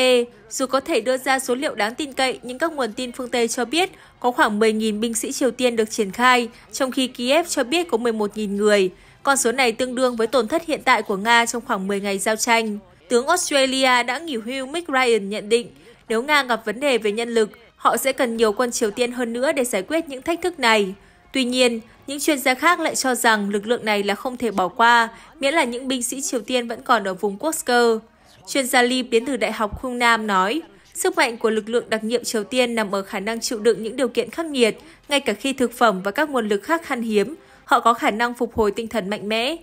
dù có thể đưa ra số liệu đáng tin cậy, nhưng các nguồn tin phương Tây cho biết có khoảng 10.000 binh sĩ Triều Tiên được triển khai, trong khi Kiev cho biết có 11.000 người. Con số này tương đương với tổn thất hiện tại của Nga trong khoảng 10 ngày giao tranh. Tướng Australia đã nghỉ hưu Mick Ryan nhận định, nếu Nga gặp vấn đề về nhân lực, họ sẽ cần nhiều quân Triều Tiên hơn nữa để giải quyết những thách thức này. Tuy nhiên, những chuyên gia khác lại cho rằng lực lượng này là không thể bỏ qua, miễn là những binh sĩ Triều Tiên vẫn còn ở vùng Kursk. Chuyên gia Lee đến từ Đại học Khung Nam nói, sức mạnh của lực lượng đặc nhiệm Triều Tiên nằm ở khả năng chịu đựng những điều kiện khắc nghiệt, ngay cả khi thực phẩm và các nguồn lực khác khan hiếm, họ có khả năng phục hồi tinh thần mạnh mẽ.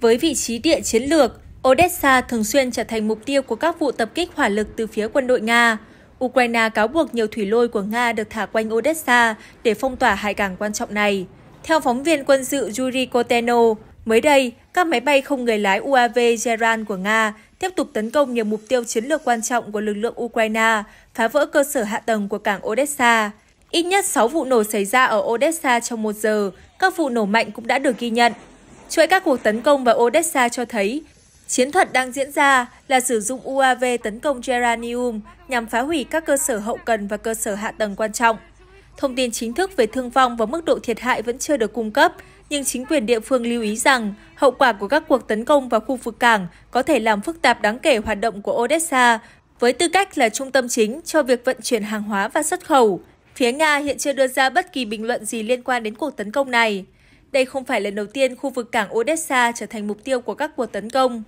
Với vị trí địa chiến lược, Odessa thường xuyên trở thành mục tiêu của các vụ tập kích hỏa lực từ phía quân đội Nga. Ukraine cáo buộc nhiều thủy lôi của Nga được thả quanh Odessa để phong tỏa hải cảng quan trọng này. Theo phóng viên quân sự Yuri Koteno, Mới đây, các máy bay không người lái UAV Geran của Nga tiếp tục tấn công nhiều mục tiêu chiến lược quan trọng của lực lượng Ukraine, phá vỡ cơ sở hạ tầng của cảng Odessa. Ít nhất 6 vụ nổ xảy ra ở Odessa trong một giờ, các vụ nổ mạnh cũng đã được ghi nhận. Chuỗi các cuộc tấn công vào Odessa cho thấy, chiến thuật đang diễn ra là sử dụng UAV tấn công Geranium nhằm phá hủy các cơ sở hậu cần và cơ sở hạ tầng quan trọng. Thông tin chính thức về thương vong và mức độ thiệt hại vẫn chưa được cung cấp, nhưng chính quyền địa phương lưu ý rằng hậu quả của các cuộc tấn công vào khu vực cảng có thể làm phức tạp đáng kể hoạt động của Odessa, với tư cách là trung tâm chính cho việc vận chuyển hàng hóa và xuất khẩu. Phía Nga hiện chưa đưa ra bất kỳ bình luận gì liên quan đến cuộc tấn công này. Đây không phải lần đầu tiên khu vực cảng Odessa trở thành mục tiêu của các cuộc tấn công.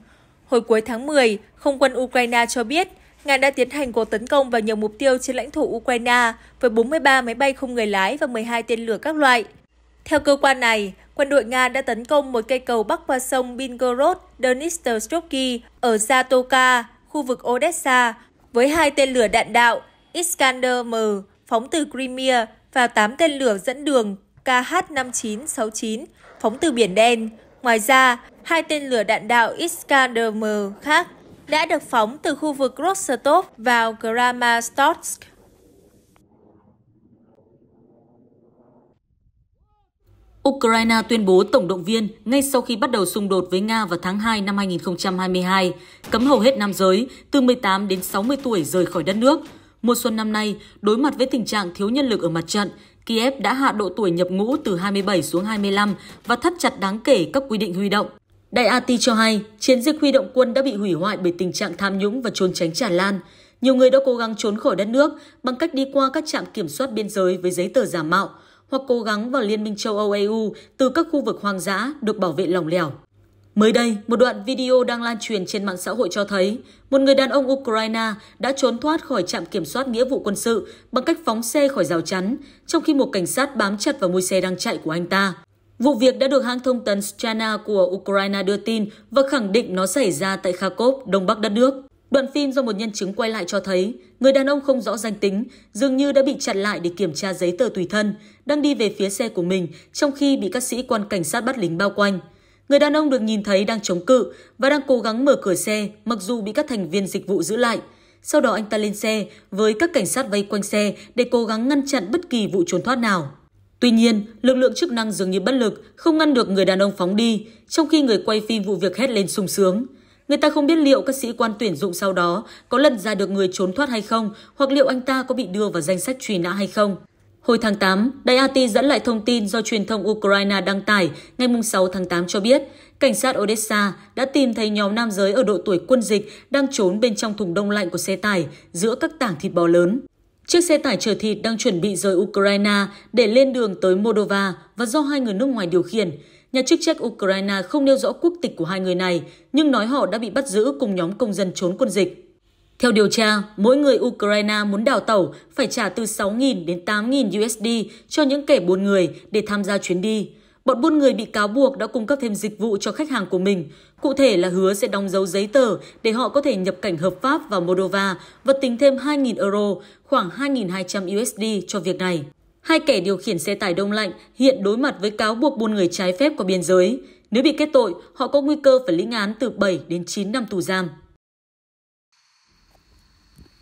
Hồi cuối tháng 10, không quân Ukraine cho biết Nga đã tiến hành cuộc tấn công vào nhiều mục tiêu trên lãnh thổ Ukraine với 43 máy bay không người lái và 12 tên lửa các loại. Theo cơ quan này, quân đội Nga đã tấn công một cây cầu bắc qua sông Bingorod Dnistrovsky ở Zatoka, khu vực Odessa, với hai tên lửa đạn đạo Iskander-M phóng từ Crimea và 8 tên lửa dẫn đường KH-5969 phóng từ Biển Đen. Ngoài ra, hai tên lửa đạn đạo Iskander-M khác đã được phóng từ khu vực Rostov vào Kramatorsk. Ukraine tuyên bố tổng động viên ngay sau khi bắt đầu xung đột với Nga vào tháng 2 năm 2022, cấm hầu hết nam giới từ 18 đến 60 tuổi rời khỏi đất nước. Mùa xuân năm nay, đối mặt với tình trạng thiếu nhân lực ở mặt trận, Kiev đã hạ độ tuổi nhập ngũ từ 27 xuống 25 và thắt chặt đáng kể các quy định huy động. Đại AT cho hay, chiến dịch huy động quân đã bị hủy hoại bởi tình trạng tham nhũng và trốn tránh tràn lan. Nhiều người đã cố gắng trốn khỏi đất nước bằng cách đi qua các trạm kiểm soát biên giới với giấy tờ giả mạo – hoặc cố gắng vào Liên minh châu Âu EU từ các khu vực hoang dã được bảo vệ lỏng lẻo. Mới đây, một đoạn video đang lan truyền trên mạng xã hội cho thấy một người đàn ông Ukraine đã trốn thoát khỏi trạm kiểm soát nghĩa vụ quân sự bằng cách phóng xe khỏi rào chắn, trong khi một cảnh sát bám chặt vào môi xe đang chạy của anh ta. Vụ việc đã được hãng thông tấn Strana của Ukraine đưa tin và khẳng định nó xảy ra tại Kharkov, đông bắc đất nước. Đoạn phim do một nhân chứng quay lại cho thấy, người đàn ông không rõ danh tính dường như đã bị chặn lại để kiểm tra giấy tờ tùy thân, đang đi về phía xe của mình trong khi bị các sĩ quan cảnh sát bắt lính bao quanh. Người đàn ông được nhìn thấy đang chống cự và đang cố gắng mở cửa xe mặc dù bị các thành viên dịch vụ giữ lại. Sau đó anh ta lên xe với các cảnh sát vây quanh xe để cố gắng ngăn chặn bất kỳ vụ trốn thoát nào. Tuy nhiên, lực lượng chức năng dường như bất lực, không ngăn được người đàn ông phóng đi, trong khi người quay phim vụ việc hét lên sung sướng. Người ta không biết liệu các sĩ quan tuyển dụng sau đó có lần ra được người trốn thoát hay không, hoặc liệu anh ta có bị đưa vào danh sách truy nã hay không. Hồi tháng 8, Dayati dẫn lại thông tin do truyền thông Ukraine đăng tải ngày 6 tháng 8 cho biết, cảnh sát Odessa đã tìm thấy nhóm nam giới ở độ tuổi quân dịch đang trốn bên trong thùng đông lạnh của xe tải giữa các tảng thịt bò lớn. Chiếc xe tải chở thịt đang chuẩn bị rời Ukraine để lên đường tới Moldova và do hai người nước ngoài điều khiển. Nhà chức trách Ukraine không nêu rõ quốc tịch của hai người này, nhưng nói họ đã bị bắt giữ cùng nhóm công dân trốn quân dịch. Theo điều tra, mỗi người Ukraine muốn đào tẩu phải trả từ 6.000 đến 8.000 USD cho những kẻ buôn người để tham gia chuyến đi. Bọn buôn người bị cáo buộc đã cung cấp thêm dịch vụ cho khách hàng của mình, cụ thể là hứa sẽ đóng dấu giấy tờ để họ có thể nhập cảnh hợp pháp vào Moldova và tính thêm 2.000 euro, khoảng 2.200 USD cho việc này. Hai kẻ điều khiển xe tải đông lạnh hiện đối mặt với cáo buộc buôn người trái phép qua biên giới. Nếu bị kết tội, họ có nguy cơ phải lĩnh án từ 7 đến 9 năm tù giam.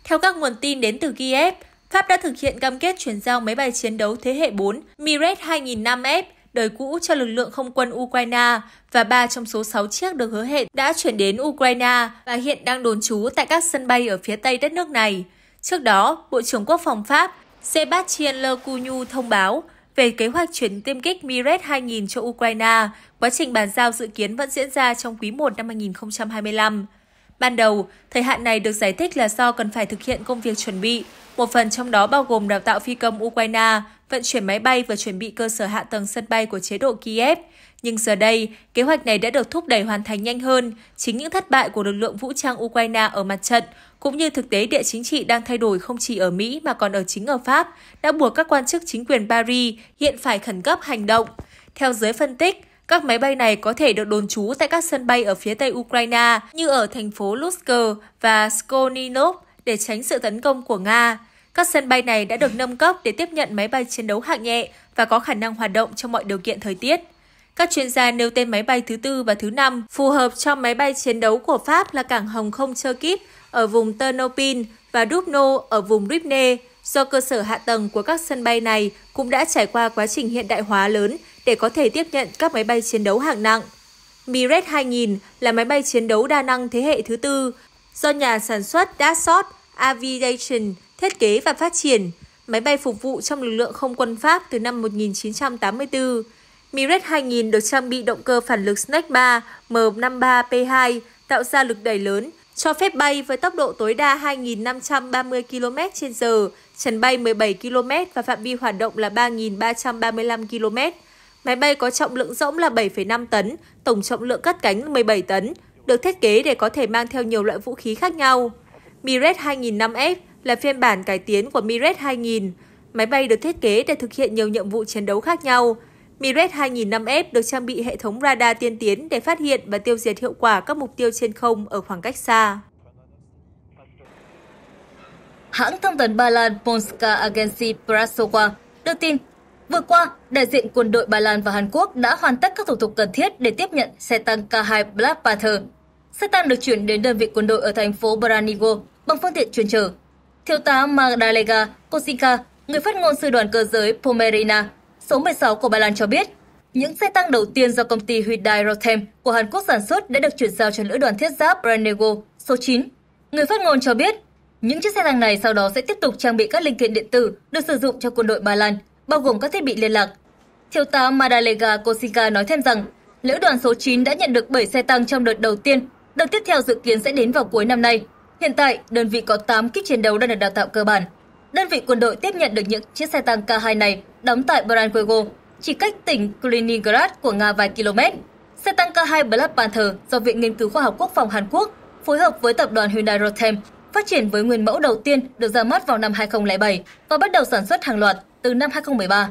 Theo các nguồn tin đến từ Kiev, Pháp đã thực hiện cam kết chuyển giao máy bay chiến đấu thế hệ 4 Mirage 2005F đời cũ cho lực lượng không quân Ukraine và ba trong số 6 chiếc được hứa hẹn đã chuyển đến Ukraine và hiện đang đồn trú tại các sân bay ở phía tây đất nước này. Trước đó, Bộ trưởng Quốc phòng Pháp Sebastien Lecornu thông báo về kế hoạch chuyển tiêm kích Mirage 2000 cho Ukraine. Quá trình bàn giao dự kiến vẫn diễn ra trong quý 1 năm 2025. Ban đầu, thời hạn này được giải thích là do cần phải thực hiện công việc chuẩn bị, một phần trong đó bao gồm đào tạo phi công Ukraine, vận chuyển máy bay và chuẩn bị cơ sở hạ tầng sân bay của chế độ Kiev. Nhưng giờ đây, kế hoạch này đã được thúc đẩy hoàn thành nhanh hơn. Chính những thất bại của lực lượng vũ trang Ukraine ở mặt trận, cũng như thực tế địa chính trị đang thay đổi không chỉ ở Mỹ mà còn ở chính ở Pháp, đã buộc các quan chức chính quyền Paris hiện phải khẩn cấp hành động. Theo giới phân tích, các máy bay này có thể được đồn trú tại các sân bay ở phía tây Ukraine như ở thành phố Lutsk và Skoninov để tránh sự tấn công của Nga. Các sân bay này đã được nâng cấp để tiếp nhận máy bay chiến đấu hạng nhẹ và có khả năng hoạt động trong mọi điều kiện thời tiết. Các chuyên gia nêu tên máy bay thứ tư và thứ năm phù hợp cho máy bay chiến đấu của Pháp là cảng Hồng không Cherkip ở vùng Ternopil và Dubno ở vùng Rivne, do cơ sở hạ tầng của các sân bay này cũng đã trải qua quá trình hiện đại hóa lớn để có thể tiếp nhận các máy bay chiến đấu hạng nặng. Mirage 2000 là máy bay chiến đấu đa năng thế hệ thứ tư do nhà sản xuất Dassault Aviation thiết kế và phát triển, máy bay phục vụ trong lực lượng không quân Pháp từ năm 1984. Mirage 2000 được trang bị động cơ phản lực Snake 3 M53P2 tạo ra lực đẩy lớn, cho phép bay với tốc độ tối đa 2.530 km h trần bay 17 km và phạm vi hoạt động là 3.335 km. Máy bay có trọng lượng rỗng là 7,5 tấn, tổng trọng lượng cất cánh là 17 tấn, được thiết kế để có thể mang theo nhiều loại vũ khí khác nhau. Mirage 2005F là phiên bản cải tiến của Mirage 2000. Máy bay được thiết kế để thực hiện nhiều nhiệm vụ chiến đấu khác nhau. Mirage 2005F được trang bị hệ thống radar tiên tiến để phát hiện và tiêu diệt hiệu quả các mục tiêu trên không ở khoảng cách xa. Hãng thông tấn Ba Lan Polska Agency Prasowa đưa tin Vừa qua, đại diện quân đội Ba Lan và Hàn Quốc đã hoàn tất các thủ tục cần thiết để tiếp nhận xe tăng K2 Black Panther. Xe tăng được chuyển đến đơn vị quân đội ở thành phố Branigo bằng phương tiện chuyên chở. Thiếu tá Magdalega Kosika, người phát ngôn sư đoàn cơ giới Pomerina số 16 của Ba Lan cho biết, những xe tăng đầu tiên do công ty Hyundai Rotem của Hàn Quốc sản xuất đã được chuyển giao cho lữ đoàn thiết giáp Branego số 9. Người phát ngôn cho biết, những chiếc xe tăng này sau đó sẽ tiếp tục trang bị các linh kiện điện tử được sử dụng cho quân đội Ba Lan bao gồm các thiết bị liên lạc. Thiếu tá Madalega Kosika nói thêm rằng, lữ đoàn số 9 đã nhận được 7 xe tăng trong đợt đầu tiên, đợt tiếp theo dự kiến sẽ đến vào cuối năm nay. Hiện tại, đơn vị có 8 kíp chiến đấu đang được đào tạo cơ bản. Đơn vị quân đội tiếp nhận được những chiếc xe tăng K2 này đóng tại Brankogo, chỉ cách tỉnh Kaliningrad của Nga vài km. Xe tăng K2 Black Panther do Viện Nghiên cứu Khoa học Quốc phòng Hàn Quốc phối hợp với tập đoàn Hyundai Rotem phát triển với nguyên mẫu đầu tiên được ra mắt vào năm 2007 và bắt đầu sản xuất hàng loạt từ năm 2013.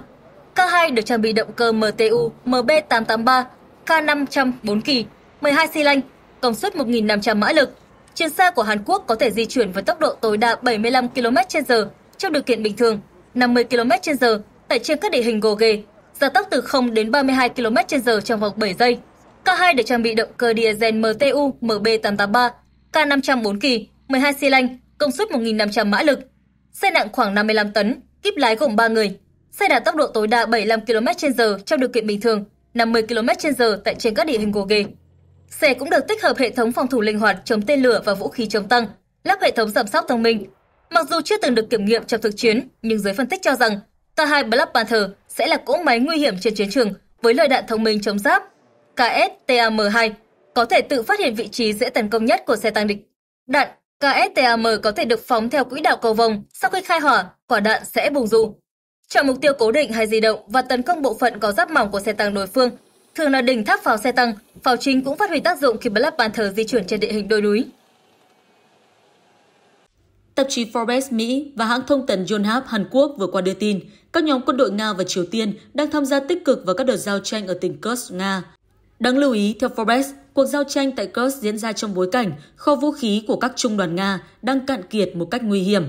K2 được trang bị động cơ MTU MB883 K500 4 kỳ, 12 xi lanh, công suất 1.500 mã lực. Chiến xa của Hàn Quốc có thể di chuyển với tốc độ tối đa 75 km/h trong điều kiện bình thường, 50 km/h tại trên các địa hình gồ ghề, gia tốc từ 0 đến 32 km/h trong vòng 7 giây. K2 được trang bị động cơ diesel MTU MB883 K504 kỳ, 12 xi lanh, công suất 1.500 mã lực. Xe nặng khoảng 55 tấn, kíp lái gồm 3 người. Xe đạt tốc độ tối đa 75 km/h trong điều kiện bình thường, 50 km/h tại trên các địa hình gồ ghề. Xe cũng được tích hợp hệ thống phòng thủ linh hoạt chống tên lửa và vũ khí chống tăng, lắp hệ thống giám sát thông minh. Mặc dù chưa từng được kiểm nghiệm trong thực chiến, nhưng giới phân tích cho rằng K2 Black Panther sẽ là cỗ máy nguy hiểm trên chiến trường với loại đạn thông minh chống giáp KS-TAM2 có thể tự phát hiện vị trí dễ tấn công nhất của xe tăng địch. Đạn KSTAM có thể được phóng theo quỹ đạo cầu vòng, sau khi khai hỏa, quả đạn sẽ bùng dù. Chọn mục tiêu cố định hay di động và tấn công bộ phận có giáp mỏng của xe tăng đối phương, thường là đỉnh tháp pháo xe tăng, pháo chính cũng phát huy tác dụng khi Black Panther di chuyển trên địa hình đồi núi. Tạp chí Forbes Mỹ và hãng thông tấn Yonhap Hàn Quốc vừa qua đưa tin, các nhóm quân đội Nga và Triều Tiên đang tham gia tích cực vào các đợt giao tranh ở tỉnh Kursk, Nga. Đáng lưu ý, theo Forbes, cuộc giao tranh tại Kursk diễn ra trong bối cảnh kho vũ khí của các trung đoàn Nga đang cạn kiệt một cách nguy hiểm.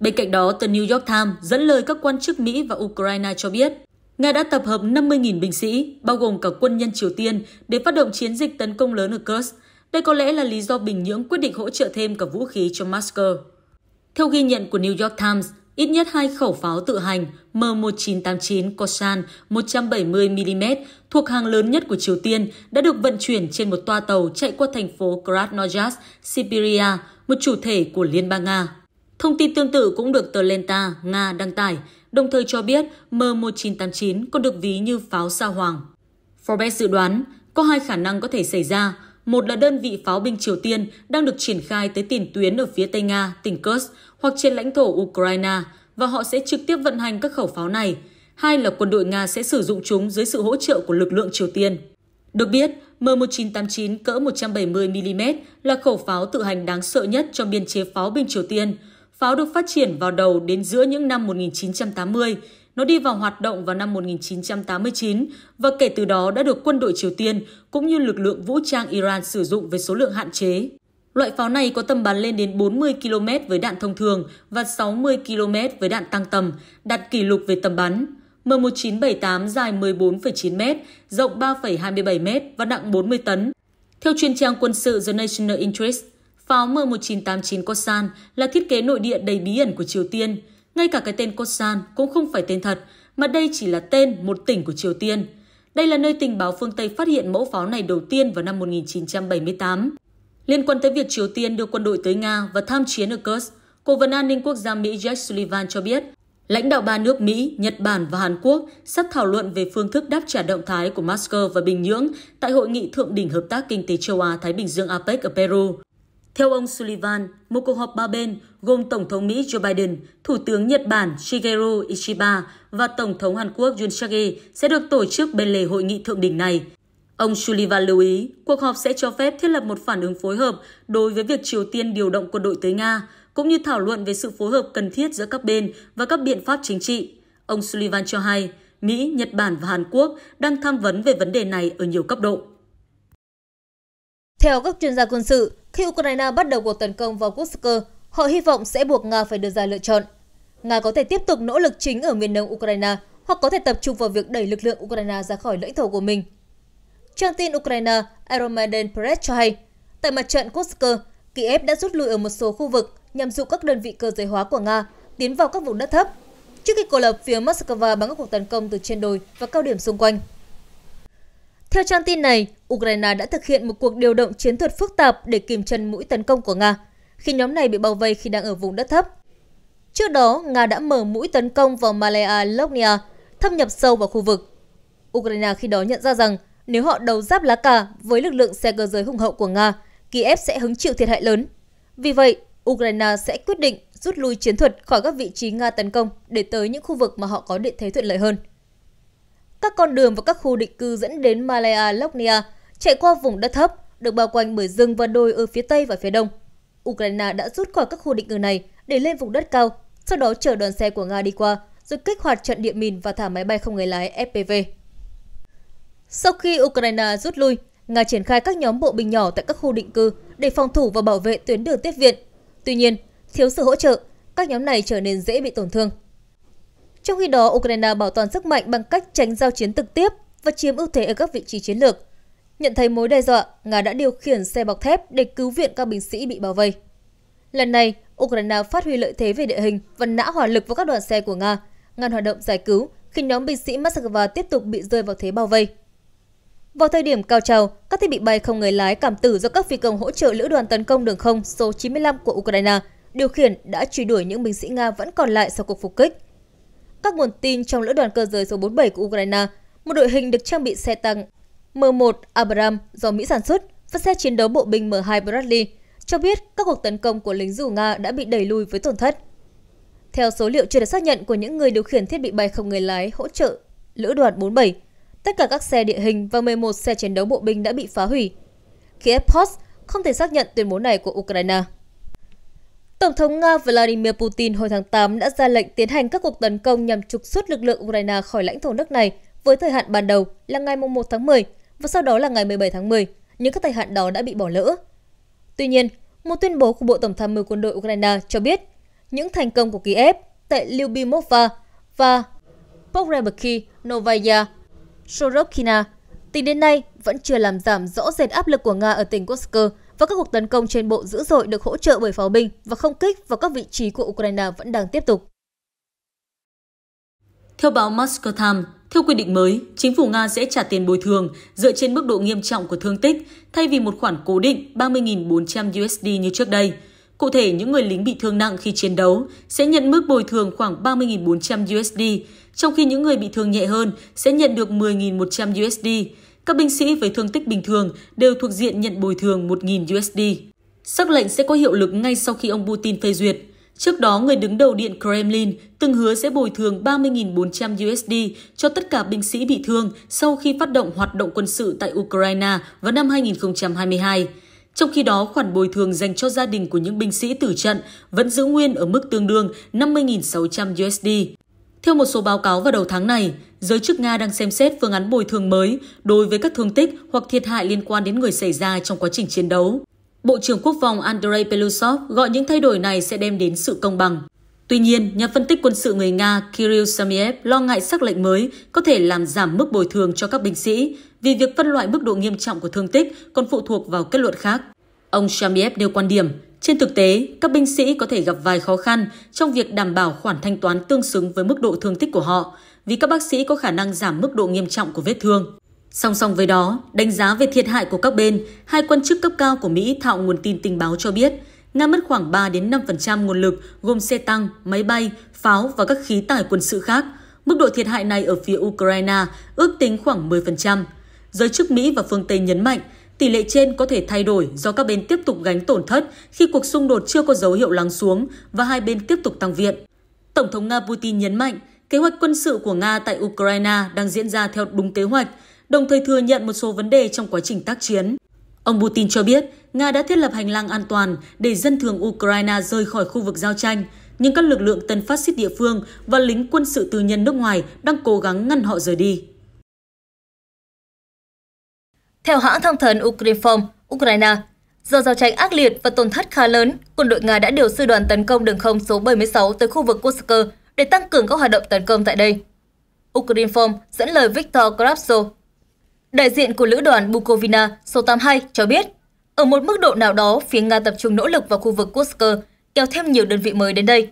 Bên cạnh đó, tờ New York Times dẫn lời các quan chức Mỹ và Ukraine cho biết, Nga đã tập hợp 50.000 binh sĩ, bao gồm cả quân nhân Triều Tiên, để phát động chiến dịch tấn công lớn ở Kursk. Đây có lẽ là lý do Bình Nhưỡng quyết định hỗ trợ thêm cả vũ khí cho Moscow. Theo ghi nhận của New York Times, ít nhất hai khẩu pháo tự hành M1989 Kosan 170mm thuộc hàng lớn nhất của Triều Tiên đã được vận chuyển trên một toa tàu chạy qua thành phố Krasnoyarsk, Siberia, một chủ thể của Liên bang Nga. Thông tin tương tự cũng được tờ Lenta, Nga đăng tải, đồng thời cho biết M1989 còn được ví như pháo sao hoàng. Forbes dự đoán có hai khả năng có thể xảy ra – một là đơn vị pháo binh Triều Tiên đang được triển khai tới tiền tuyến ở phía Tây Nga, tỉnh Kursk hoặc trên lãnh thổ Ukraine và họ sẽ trực tiếp vận hành các khẩu pháo này. Hai là quân đội Nga sẽ sử dụng chúng dưới sự hỗ trợ của lực lượng Triều Tiên. Được biết, M1989 cỡ 170mm là khẩu pháo tự hành đáng sợ nhất trong biên chế pháo binh Triều Tiên. Pháo được phát triển vào đầu đến giữa những năm 1980 nó đi vào hoạt động vào năm 1989 và kể từ đó đã được quân đội Triều Tiên cũng như lực lượng vũ trang Iran sử dụng với số lượng hạn chế. Loại pháo này có tầm bắn lên đến 40 km với đạn thông thường và 60 km với đạn tăng tầm, đạt kỷ lục về tầm bắn. M1978 dài 14,9 m, rộng 3,27 m và nặng 40 tấn. Theo chuyên trang quân sự The National Interest, pháo M1989 Kosan là thiết kế nội địa đầy bí ẩn của Triều Tiên – ngay cả cái tên Kosan cũng không phải tên thật, mà đây chỉ là tên một tỉnh của Triều Tiên. Đây là nơi tình báo phương Tây phát hiện mẫu pháo này đầu tiên vào năm 1978. Liên quan tới việc Triều Tiên đưa quân đội tới Nga và tham chiến ở Kursk, Cố vấn an ninh quốc gia Mỹ Jack Sullivan cho biết, lãnh đạo ba nước Mỹ, Nhật Bản và Hàn Quốc sắp thảo luận về phương thức đáp trả động thái của Moscow và Bình Nhưỡng tại Hội nghị Thượng đỉnh Hợp tác Kinh tế Châu Á-Thái Bình Dương APEC ở Peru. Theo ông Sullivan, một cuộc họp ba bên gồm Tổng thống Mỹ Joe Biden, Thủ tướng Nhật Bản Shigeru Ishiba và Tổng thống Hàn Quốc Yoon suk yeol sẽ được tổ chức bên lề hội nghị thượng đỉnh này. Ông Sullivan lưu ý, cuộc họp sẽ cho phép thiết lập một phản ứng phối hợp đối với việc Triều Tiên điều động quân đội tới Nga, cũng như thảo luận về sự phối hợp cần thiết giữa các bên và các biện pháp chính trị. Ông Sullivan cho hay, Mỹ, Nhật Bản và Hàn Quốc đang tham vấn về vấn đề này ở nhiều cấp độ. Theo các chuyên gia quân sự, khi Ukraine bắt đầu cuộc tấn công vào Kursk, họ hy vọng sẽ buộc Nga phải đưa ra lựa chọn. Nga có thể tiếp tục nỗ lực chính ở miền đông Ukraine hoặc có thể tập trung vào việc đẩy lực lượng Ukraine ra khỏi lãnh thổ của mình. Trang tin Ukraine Euromaidan Press cho hay, tại mặt trận Kursk, Kiev đã rút lui ở một số khu vực nhằm dụ các đơn vị cơ giới hóa của Nga tiến vào các vùng đất thấp, trước khi cô lập phía Moscow bằng các cuộc tấn công từ trên đồi và cao điểm xung quanh. Theo trang tin này, Ukraine đã thực hiện một cuộc điều động chiến thuật phức tạp để kìm chân mũi tấn công của Nga, khi nhóm này bị bao vây khi đang ở vùng đất thấp. Trước đó, Nga đã mở mũi tấn công vào Malaya Lognia, thâm nhập sâu vào khu vực. Ukraine khi đó nhận ra rằng nếu họ đầu giáp lá cà với lực lượng xe cơ giới hùng hậu của Nga, Kiev sẽ hứng chịu thiệt hại lớn. Vì vậy, Ukraine sẽ quyết định rút lui chiến thuật khỏi các vị trí Nga tấn công để tới những khu vực mà họ có địa thế thuận lợi hơn. Các con đường và các khu định cư dẫn đến Malaya Loknia chạy qua vùng đất thấp, được bao quanh bởi rừng và đồi ở phía Tây và phía Đông. Ukraine đã rút khỏi các khu định cư này để lên vùng đất cao, sau đó chờ đoàn xe của Nga đi qua, rồi kích hoạt trận địa mìn và thả máy bay không người lái FPV. Sau khi Ukraine rút lui, Nga triển khai các nhóm bộ binh nhỏ tại các khu định cư để phòng thủ và bảo vệ tuyến đường tiếp viện. Tuy nhiên, thiếu sự hỗ trợ, các nhóm này trở nên dễ bị tổn thương. Trong khi đó, Ukraine bảo toàn sức mạnh bằng cách tránh giao chiến trực tiếp và chiếm ưu thế ở các vị trí chiến lược. Nhận thấy mối đe dọa, Nga đã điều khiển xe bọc thép để cứu viện các binh sĩ bị bao vây. Lần này, Ukraine phát huy lợi thế về địa hình và nã hỏa lực vào các đoàn xe của Nga, ngăn hoạt động giải cứu khi nhóm binh sĩ Moscow tiếp tục bị rơi vào thế bao vây. Vào thời điểm cao trào, các thiết bị bay không người lái cảm tử do các phi công hỗ trợ lữ đoàn tấn công đường không số 95 của Ukraine điều khiển đã truy đuổi những binh sĩ Nga vẫn còn lại sau cuộc phục kích – các nguồn tin trong lữ đoàn cơ giới số 47 của Ukraine, một đội hình được trang bị xe tăng M1 Abram do Mỹ sản xuất và xe chiến đấu bộ binh M2 Bradley, cho biết các cuộc tấn công của lính dù Nga đã bị đẩy lùi với tổn thất. Theo số liệu chưa được xác nhận của những người điều khiển thiết bị bay không người lái hỗ trợ lữ đoàn 47, tất cả các xe địa hình và 11 xe chiến đấu bộ binh đã bị phá hủy. Kiev Post không thể xác nhận tuyên bố này của Ukraine. Tổng thống Nga Vladimir Putin hồi tháng 8 đã ra lệnh tiến hành các cuộc tấn công nhằm trục xuất lực lượng Ukraine khỏi lãnh thổ nước này với thời hạn ban đầu là ngày 1 tháng 10 và sau đó là ngày 17 tháng 10, nhưng các thời hạn đó đã bị bỏ lỡ. Tuy nhiên, một tuyên bố của Bộ Tổng tham mưu quân đội Ukraine cho biết những thành công của Kiev tại Lyubimova và Pokrebeki Novaya Sorokina tính đến nay vẫn chưa làm giảm rõ rệt áp lực của Nga ở tỉnh Kursk và các cuộc tấn công trên bộ dữ dội được hỗ trợ bởi pháo binh và không kích vào các vị trí của Ukraine vẫn đang tiếp tục. Theo báo Moscow Times, theo quy định mới, chính phủ Nga sẽ trả tiền bồi thường dựa trên mức độ nghiêm trọng của thương tích thay vì một khoản cố định 30.400 USD như trước đây. Cụ thể, những người lính bị thương nặng khi chiến đấu sẽ nhận mức bồi thường khoảng 30.400 USD, trong khi những người bị thương nhẹ hơn sẽ nhận được 10.100 USD. Các binh sĩ với thương tích bình thường đều thuộc diện nhận bồi thường 1.000 USD. Sắc lệnh sẽ có hiệu lực ngay sau khi ông Putin phê duyệt. Trước đó, người đứng đầu Điện Kremlin từng hứa sẽ bồi thường 30.400 USD cho tất cả binh sĩ bị thương sau khi phát động hoạt động quân sự tại Ukraine vào năm 2022. Trong khi đó, khoản bồi thường dành cho gia đình của những binh sĩ tử trận vẫn giữ nguyên ở mức tương đương 50.600 USD. Theo một số báo cáo vào đầu tháng này, giới chức Nga đang xem xét phương án bồi thường mới đối với các thương tích hoặc thiệt hại liên quan đến người xảy ra trong quá trình chiến đấu. Bộ trưởng Quốc phòng Andrei Pelusov gọi những thay đổi này sẽ đem đến sự công bằng. Tuy nhiên, nhà phân tích quân sự người Nga Kirill Samiev lo ngại sắc lệnh mới có thể làm giảm mức bồi thường cho các binh sĩ vì việc phân loại mức độ nghiêm trọng của thương tích còn phụ thuộc vào kết luận khác. Ông Samiev nêu quan điểm trên thực tế, các binh sĩ có thể gặp vài khó khăn trong việc đảm bảo khoản thanh toán tương xứng với mức độ thương tích của họ, vì các bác sĩ có khả năng giảm mức độ nghiêm trọng của vết thương. Song song với đó, đánh giá về thiệt hại của các bên, hai quan chức cấp cao của Mỹ thạo nguồn tin tình báo cho biết, Nga mất khoảng 3 đến 5% nguồn lực gồm xe tăng, máy bay, pháo và các khí tải quân sự khác. Mức độ thiệt hại này ở phía Ukraine ước tính khoảng 10%. Giới chức Mỹ và phương Tây nhấn mạnh Tỷ lệ trên có thể thay đổi do các bên tiếp tục gánh tổn thất khi cuộc xung đột chưa có dấu hiệu lắng xuống và hai bên tiếp tục tăng viện. Tổng thống Nga Putin nhấn mạnh kế hoạch quân sự của Nga tại Ukraine đang diễn ra theo đúng kế hoạch, đồng thời thừa nhận một số vấn đề trong quá trình tác chiến. Ông Putin cho biết Nga đã thiết lập hành lang an toàn để dân thường Ukraine rời khỏi khu vực giao tranh, nhưng các lực lượng tân phát xít địa phương và lính quân sự tư nhân nước ngoài đang cố gắng ngăn họ rời đi. Theo hãng thông thần Ukrinform, Ukraine, do giao tranh ác liệt và tổn thất khá lớn, quân đội Nga đã điều sư đoàn tấn công đường không số 76 tới khu vực Kursk để tăng cường các hoạt động tấn công tại đây. Ukrinform dẫn lời Viktor Krapso, đại diện của lữ đoàn Bukovina số 82 cho biết, ở một mức độ nào đó, phía Nga tập trung nỗ lực vào khu vực Kursk, kéo thêm nhiều đơn vị mới đến đây.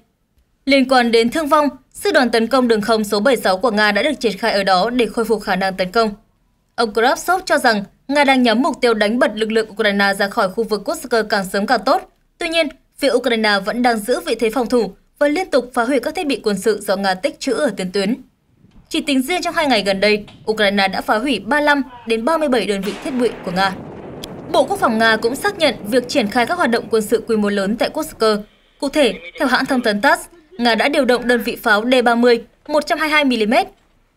Liên quan đến thương vong, sư đoàn tấn công đường không số 76 của Nga đã được triển khai ở đó để khôi phục khả năng tấn công. Ông Krapsov cho rằng Nga đang nhắm mục tiêu đánh bật lực lượng Ukraine ra khỏi khu vực Kursk càng sớm càng tốt. Tuy nhiên, phía Ukraine vẫn đang giữ vị thế phòng thủ và liên tục phá hủy các thiết bị quân sự do Nga tích trữ ở tiền tuyến. Chỉ tính riêng trong hai ngày gần đây, Ukraine đã phá hủy 35 đến 37 đơn vị thiết bị của Nga. Bộ Quốc phòng Nga cũng xác nhận việc triển khai các hoạt động quân sự quy mô lớn tại Kursk. Cụ thể, theo hãng thông tấn TASS, Nga đã điều động đơn vị pháo D-30 122mm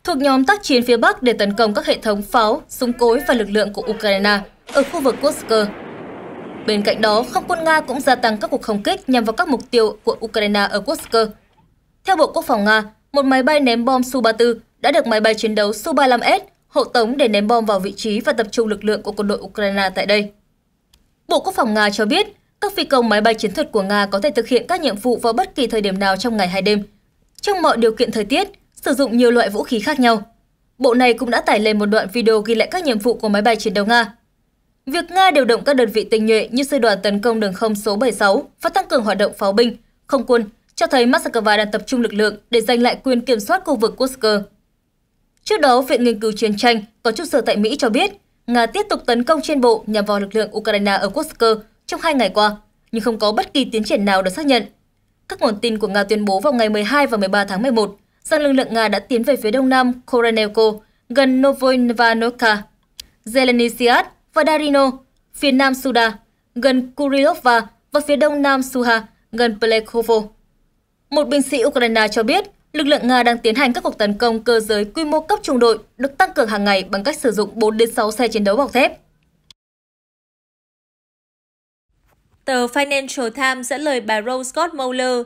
thuộc nhóm tác chiến phía Bắc để tấn công các hệ thống pháo, súng cối và lực lượng của Ukraine ở khu vực Kursk. Bên cạnh đó, không quân Nga cũng gia tăng các cuộc không kích nhằm vào các mục tiêu của Ukraine ở Kursk. Theo Bộ Quốc phòng Nga, một máy bay ném bom Su-34 đã được máy bay chiến đấu Su-35S hộ tống để ném bom vào vị trí và tập trung lực lượng của quân đội Ukraine tại đây. Bộ Quốc phòng Nga cho biết, các phi công máy bay chiến thuật của Nga có thể thực hiện các nhiệm vụ vào bất kỳ thời điểm nào trong ngày hay đêm, trong mọi điều kiện thời tiết sử dụng nhiều loại vũ khí khác nhau. Bộ này cũng đã tải lên một đoạn video ghi lại các nhiệm vụ của máy bay chiến đấu Nga. Việc Nga điều động các đơn vị tinh nhuệ như sư đoàn tấn công đường không số 76 và tăng cường hoạt động pháo binh, không quân cho thấy Moscow đang tập trung lực lượng để giành lại quyền kiểm soát khu vực Kursk. Trước đó, Viện Nghiên cứu Chiến tranh có trụ sở tại Mỹ cho biết Nga tiếp tục tấn công trên bộ nhằm vào lực lượng Ukraine ở Kursk trong hai ngày qua, nhưng không có bất kỳ tiến triển nào được xác nhận. Các nguồn tin của Nga tuyên bố vào ngày 12 và 13 tháng 11 rằng lực lượng Nga đã tiến về phía đông nam Koranelko gần Novoivanovka, Zelenisiad và Darino, phía nam Suda, gần Kurilovka và phía đông nam Suha, gần Plekhovo. Một binh sĩ Ukraine cho biết lực lượng Nga đang tiến hành các cuộc tấn công cơ giới quy mô cấp trung đội được tăng cường hàng ngày bằng cách sử dụng 4 đến 6 xe chiến đấu bọc thép. Tờ Financial Times dẫn lời bà Rose Scott Mueller,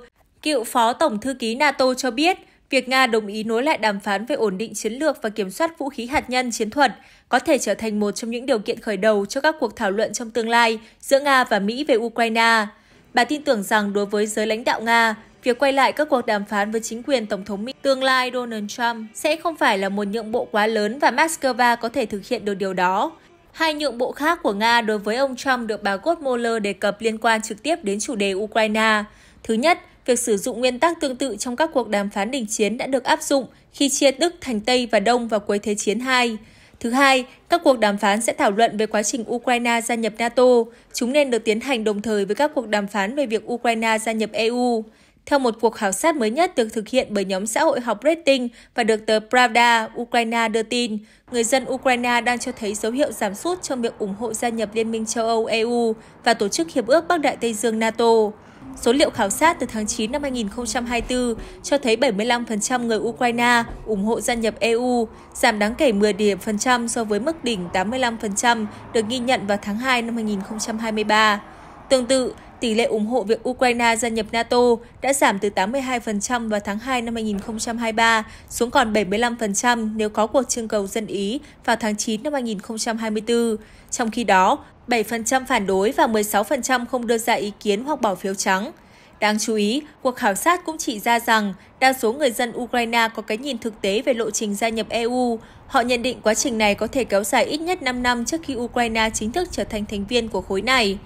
cựu phó tổng thư ký NATO cho biết – việc Nga đồng ý nối lại đàm phán về ổn định chiến lược và kiểm soát vũ khí hạt nhân chiến thuật có thể trở thành một trong những điều kiện khởi đầu cho các cuộc thảo luận trong tương lai giữa Nga và Mỹ về Ukraine. Bà tin tưởng rằng đối với giới lãnh đạo Nga, việc quay lại các cuộc đàm phán với chính quyền Tổng thống Mỹ tương lai Donald Trump sẽ không phải là một nhượng bộ quá lớn và Moscow có thể thực hiện được điều đó. Hai nhượng bộ khác của Nga đối với ông Trump được bà Gott đề cập liên quan trực tiếp đến chủ đề Ukraine. Thứ nhất, Việc sử dụng nguyên tắc tương tự trong các cuộc đàm phán đình chiến đã được áp dụng khi chia Đức thành Tây và Đông vào cuối Thế chiến II. Thứ hai, các cuộc đàm phán sẽ thảo luận về quá trình Ukraine gia nhập NATO. Chúng nên được tiến hành đồng thời với các cuộc đàm phán về việc Ukraine gia nhập EU. Theo một cuộc khảo sát mới nhất được thực hiện bởi nhóm xã hội học Rating và được tờ Pravda Ukraine đưa tin, người dân Ukraine đang cho thấy dấu hiệu giảm sút trong việc ủng hộ gia nhập Liên minh châu Âu EU và Tổ chức Hiệp ước Bắc Đại Tây Dương NATO. Số liệu khảo sát từ tháng 9 năm 2024 cho thấy 75% người Ukraine ủng hộ gia nhập EU, giảm đáng kể 10 điểm phần trăm so với mức đỉnh 85% được ghi nhận vào tháng 2 năm 2023. Tương tự, tỷ lệ ủng hộ việc Ukraine gia nhập NATO đã giảm từ 82% vào tháng 2 năm 2023 xuống còn 75% nếu có cuộc trưng cầu dân Ý vào tháng 9 năm 2024. Trong khi đó, 7% phản đối và 16% không đưa ra ý kiến hoặc bỏ phiếu trắng. Đáng chú ý, cuộc khảo sát cũng chỉ ra rằng đa số người dân Ukraine có cái nhìn thực tế về lộ trình gia nhập EU. Họ nhận định quá trình này có thể kéo dài ít nhất 5 năm trước khi Ukraine chính thức trở thành thành viên của khối này.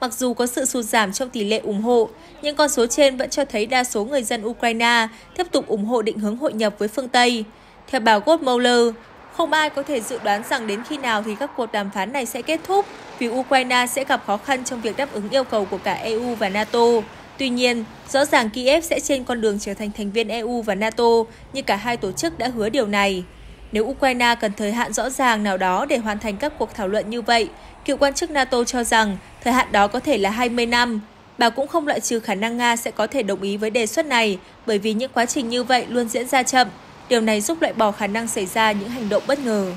Mặc dù có sự sụt giảm trong tỷ lệ ủng hộ, nhưng con số trên vẫn cho thấy đa số người dân Ukraine tiếp tục ủng hộ định hướng hội nhập với phương Tây. Theo bà Gottmuller, không ai có thể dự đoán rằng đến khi nào thì các cuộc đàm phán này sẽ kết thúc vì Ukraine sẽ gặp khó khăn trong việc đáp ứng yêu cầu của cả EU và NATO. Tuy nhiên, rõ ràng Kiev sẽ trên con đường trở thành thành viên EU và NATO như cả hai tổ chức đã hứa điều này. Nếu Ukraine cần thời hạn rõ ràng nào đó để hoàn thành các cuộc thảo luận như vậy, cựu quan chức NATO cho rằng thời hạn đó có thể là 20 năm. Bà cũng không loại trừ khả năng Nga sẽ có thể đồng ý với đề xuất này bởi vì những quá trình như vậy luôn diễn ra chậm. Điều này giúp loại bỏ khả năng xảy ra những hành động bất ngờ.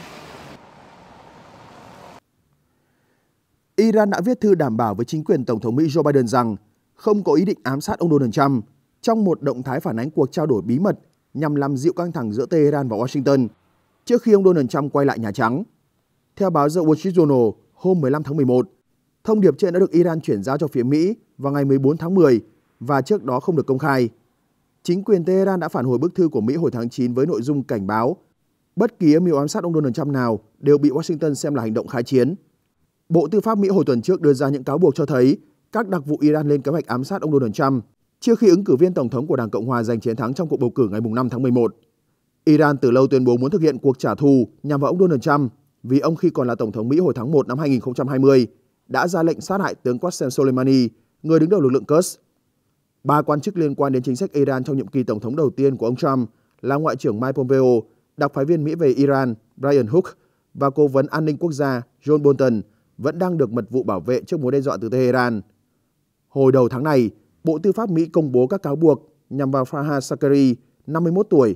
Iran đã viết thư đảm bảo với chính quyền Tổng thống Mỹ Joe Biden rằng không có ý định ám sát ông Donald Trump trong một động thái phản ánh cuộc trao đổi bí mật nhằm làm dịu căng thẳng giữa Tehran và Washington trước khi ông Donald Trump quay lại Nhà Trắng. Theo báo The Wall Street Journal, hôm 15 tháng 11, thông điệp trên đã được Iran chuyển giao cho phía Mỹ vào ngày 14 tháng 10 và trước đó không được công khai. Chính quyền Tehran đã phản hồi bức thư của Mỹ hồi tháng 9 với nội dung cảnh báo bất kỳ âm mưu ám sát ông Donald Trump nào đều bị Washington xem là hành động khai chiến. Bộ Tư pháp Mỹ hồi tuần trước đưa ra những cáo buộc cho thấy các đặc vụ Iran lên kế hoạch ám sát ông Donald Trump trước khi ứng cử viên tổng thống của Đảng Cộng hòa giành chiến thắng trong cuộc bầu cử ngày 5 tháng 11. Iran từ lâu tuyên bố muốn thực hiện cuộc trả thù nhằm vào ông Donald Trump vì ông khi còn là Tổng thống Mỹ hồi tháng 1 năm 2020 đã ra lệnh sát hại tướng Qasem Soleimani, người đứng đầu lực lượng Quds. Ba quan chức liên quan đến chính sách Iran trong nhiệm kỳ Tổng thống đầu tiên của ông Trump là Ngoại trưởng Mike Pompeo, đặc phái viên Mỹ về Iran Brian Hook và Cố vấn An ninh Quốc gia John Bolton vẫn đang được mật vụ bảo vệ trước mối đe dọa từ Tehran. Hồi đầu tháng này, Bộ Tư pháp Mỹ công bố các cáo buộc nhằm vào Farha Sakari, 51 tuổi,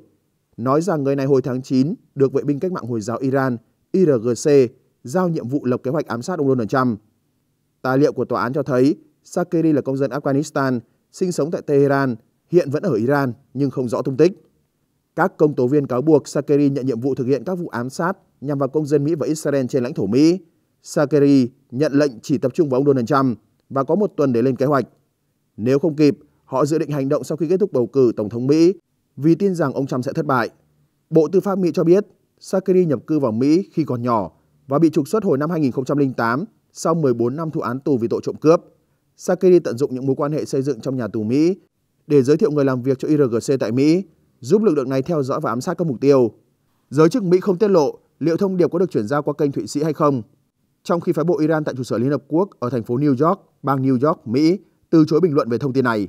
nói rằng người này hồi tháng 9 được vệ binh cách mạng Hồi giáo Iran IRGC giao nhiệm vụ lập kế hoạch ám sát ông Donald Trump. Tài liệu của tòa án cho thấy Sakeri là công dân Afghanistan, sinh sống tại Tehran, hiện vẫn ở Iran nhưng không rõ tung tích. Các công tố viên cáo buộc Sakeri nhận nhiệm vụ thực hiện các vụ ám sát nhằm vào công dân Mỹ và Israel trên lãnh thổ Mỹ. Sakeri nhận lệnh chỉ tập trung vào ông Donald Trump và có một tuần để lên kế hoạch. Nếu không kịp, họ dự định hành động sau khi kết thúc bầu cử Tổng thống Mỹ vì tin rằng ông Trump sẽ thất bại. Bộ Tư pháp Mỹ cho biết Sakari nhập cư vào Mỹ khi còn nhỏ và bị trục xuất hồi năm 2008 sau 14 năm thụ án tù vì tội trộm cướp. Sakari tận dụng những mối quan hệ xây dựng trong nhà tù Mỹ để giới thiệu người làm việc cho IRGC tại Mỹ, giúp lực lượng này theo dõi và ám sát các mục tiêu. Giới chức Mỹ không tiết lộ liệu thông điệp có được chuyển giao qua kênh Thụy Sĩ hay không. Trong khi phái bộ Iran tại trụ sở Liên Hợp Quốc ở thành phố New York, bang New York, Mỹ từ chối bình luận về thông tin này.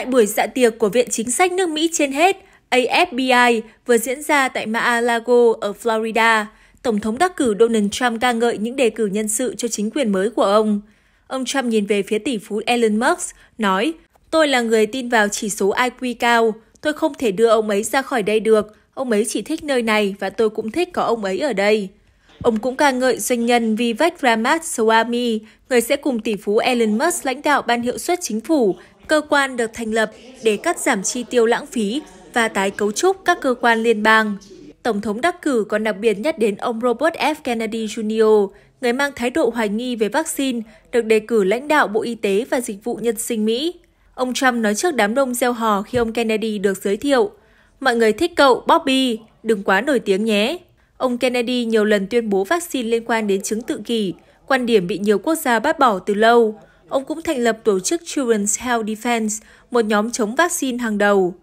Tại buổi dạ tiệc của Viện Chính sách nước Mỹ trên hết, AFBI vừa diễn ra tại Mar-a-Lago ở Florida, Tổng thống đắc cử Donald Trump ca ngợi những đề cử nhân sự cho chính quyền mới của ông. Ông Trump nhìn về phía tỷ phú Elon Musk, nói, Tôi là người tin vào chỉ số IQ cao, tôi không thể đưa ông ấy ra khỏi đây được, ông ấy chỉ thích nơi này và tôi cũng thích có ông ấy ở đây. Ông cũng ca ngợi doanh nhân Vivek Ramaswamy, người sẽ cùng tỷ phú Elon Musk lãnh đạo ban hiệu suất chính phủ cơ quan được thành lập để cắt giảm chi tiêu lãng phí và tái cấu trúc các cơ quan liên bang. Tổng thống đắc cử còn đặc biệt nhắc đến ông Robert F. Kennedy Jr., người mang thái độ hoài nghi về vaccine, được đề cử lãnh đạo Bộ Y tế và Dịch vụ Nhân sinh Mỹ. Ông Trump nói trước đám đông gieo hò khi ông Kennedy được giới thiệu. Mọi người thích cậu, Bobby, đừng quá nổi tiếng nhé. Ông Kennedy nhiều lần tuyên bố vaccine liên quan đến chứng tự kỷ, quan điểm bị nhiều quốc gia bác bỏ từ lâu ông cũng thành lập tổ chức Children's Health Defense, một nhóm chống vaccine hàng đầu.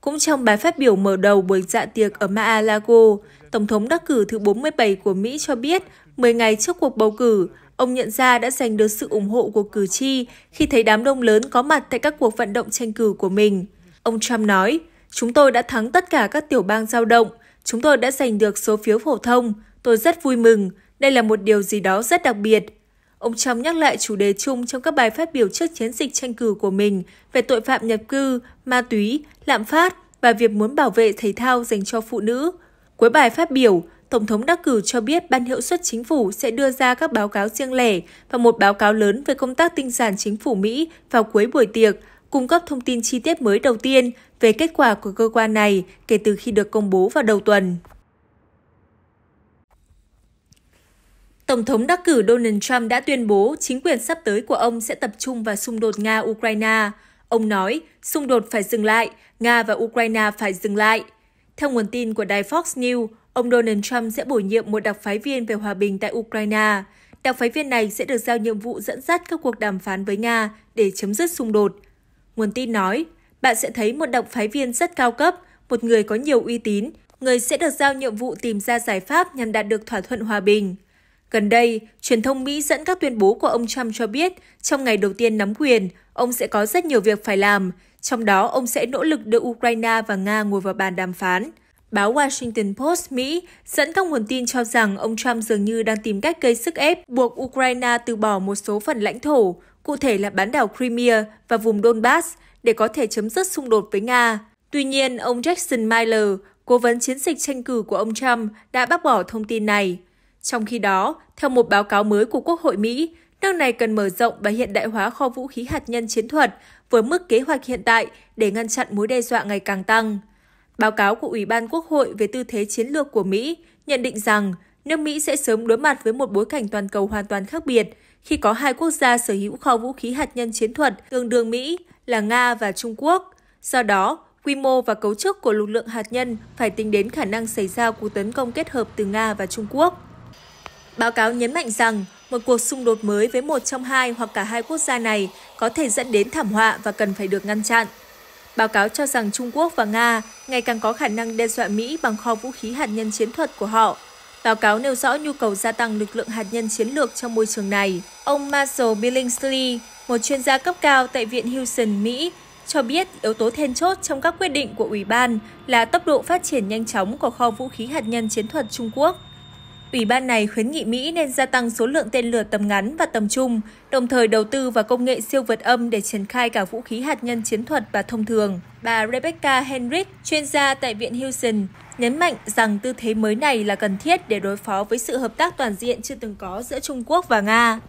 Cũng trong bài phát biểu mở đầu buổi dạ tiệc ở Mar-a-Lago, Tổng thống đắc cử thứ 47 của Mỹ cho biết 10 ngày trước cuộc bầu cử, ông nhận ra đã giành được sự ủng hộ của cử tri khi thấy đám đông lớn có mặt tại các cuộc vận động tranh cử của mình. Ông Trump nói, chúng tôi đã thắng tất cả các tiểu bang giao động, chúng tôi đã giành được số phiếu phổ thông, tôi rất vui mừng, đây là một điều gì đó rất đặc biệt. Ông Trump nhắc lại chủ đề chung trong các bài phát biểu trước chiến dịch tranh cử của mình về tội phạm nhập cư, ma túy, lạm phát và việc muốn bảo vệ thể thao dành cho phụ nữ. Cuối bài phát biểu, Tổng thống đắc cử cho biết Ban hiệu suất chính phủ sẽ đưa ra các báo cáo riêng lẻ và một báo cáo lớn về công tác tinh giản chính phủ Mỹ vào cuối buổi tiệc, cung cấp thông tin chi tiết mới đầu tiên về kết quả của cơ quan này kể từ khi được công bố vào đầu tuần. Tổng thống đắc cử Donald Trump đã tuyên bố chính quyền sắp tới của ông sẽ tập trung vào xung đột Nga-Ukraine. Ông nói, xung đột phải dừng lại, Nga và Ukraine phải dừng lại. Theo nguồn tin của đài Fox News, ông Donald Trump sẽ bổ nhiệm một đặc phái viên về hòa bình tại Ukraine. Đặc phái viên này sẽ được giao nhiệm vụ dẫn dắt các cuộc đàm phán với Nga để chấm dứt xung đột. Nguồn tin nói, bạn sẽ thấy một đặc phái viên rất cao cấp, một người có nhiều uy tín, người sẽ được giao nhiệm vụ tìm ra giải pháp nhằm đạt được thỏa thuận hòa bình. Gần đây, truyền thông Mỹ dẫn các tuyên bố của ông Trump cho biết trong ngày đầu tiên nắm quyền, ông sẽ có rất nhiều việc phải làm, trong đó ông sẽ nỗ lực đưa Ukraine và Nga ngồi vào bàn đàm phán. Báo Washington Post Mỹ dẫn các nguồn tin cho rằng ông Trump dường như đang tìm cách gây sức ép buộc Ukraine từ bỏ một số phần lãnh thổ, cụ thể là bán đảo Crimea và vùng Donbass, để có thể chấm dứt xung đột với Nga. Tuy nhiên, ông Jackson Miller, cố vấn chiến dịch tranh cử của ông Trump, đã bác bỏ thông tin này. Trong khi đó, theo một báo cáo mới của Quốc hội Mỹ, nước này cần mở rộng và hiện đại hóa kho vũ khí hạt nhân chiến thuật với mức kế hoạch hiện tại để ngăn chặn mối đe dọa ngày càng tăng. Báo cáo của Ủy ban Quốc hội về tư thế chiến lược của Mỹ nhận định rằng nước Mỹ sẽ sớm đối mặt với một bối cảnh toàn cầu hoàn toàn khác biệt khi có hai quốc gia sở hữu kho vũ khí hạt nhân chiến thuật tương đương Mỹ là Nga và Trung Quốc. Do đó, quy mô và cấu trúc của lực lượng hạt nhân phải tính đến khả năng xảy ra cuộc tấn công kết hợp từ Nga và Trung Quốc. Báo cáo nhấn mạnh rằng một cuộc xung đột mới với một trong hai hoặc cả hai quốc gia này có thể dẫn đến thảm họa và cần phải được ngăn chặn. Báo cáo cho rằng Trung Quốc và Nga ngày càng có khả năng đe dọa Mỹ bằng kho vũ khí hạt nhân chiến thuật của họ. Báo cáo nêu rõ nhu cầu gia tăng lực lượng hạt nhân chiến lược trong môi trường này. Ông Marshall Billingsley, một chuyên gia cấp cao tại Viện Houston, Mỹ, cho biết yếu tố then chốt trong các quyết định của Ủy ban là tốc độ phát triển nhanh chóng của kho vũ khí hạt nhân chiến thuật Trung Quốc. Ủy ban này khuyến nghị Mỹ nên gia tăng số lượng tên lửa tầm ngắn và tầm trung, đồng thời đầu tư vào công nghệ siêu vượt âm để triển khai cả vũ khí hạt nhân chiến thuật và thông thường. Bà Rebecca Henrich, chuyên gia tại Viện Houston, nhấn mạnh rằng tư thế mới này là cần thiết để đối phó với sự hợp tác toàn diện chưa từng có giữa Trung Quốc và Nga.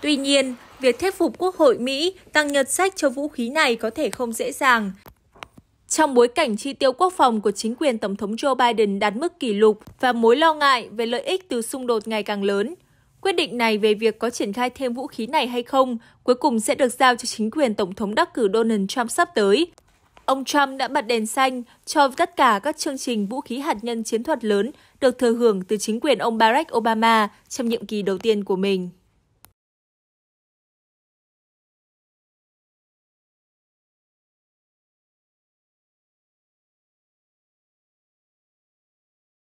Tuy nhiên, việc thuyết phục Quốc hội Mỹ tăng nhật sách cho vũ khí này có thể không dễ dàng trong bối cảnh chi tiêu quốc phòng của chính quyền Tổng thống Joe Biden đạt mức kỷ lục và mối lo ngại về lợi ích từ xung đột ngày càng lớn. Quyết định này về việc có triển khai thêm vũ khí này hay không cuối cùng sẽ được giao cho chính quyền Tổng thống đắc cử Donald Trump sắp tới. Ông Trump đã bật đèn xanh cho tất cả các chương trình vũ khí hạt nhân chiến thuật lớn được thừa hưởng từ chính quyền ông Barack Obama trong nhiệm kỳ đầu tiên của mình.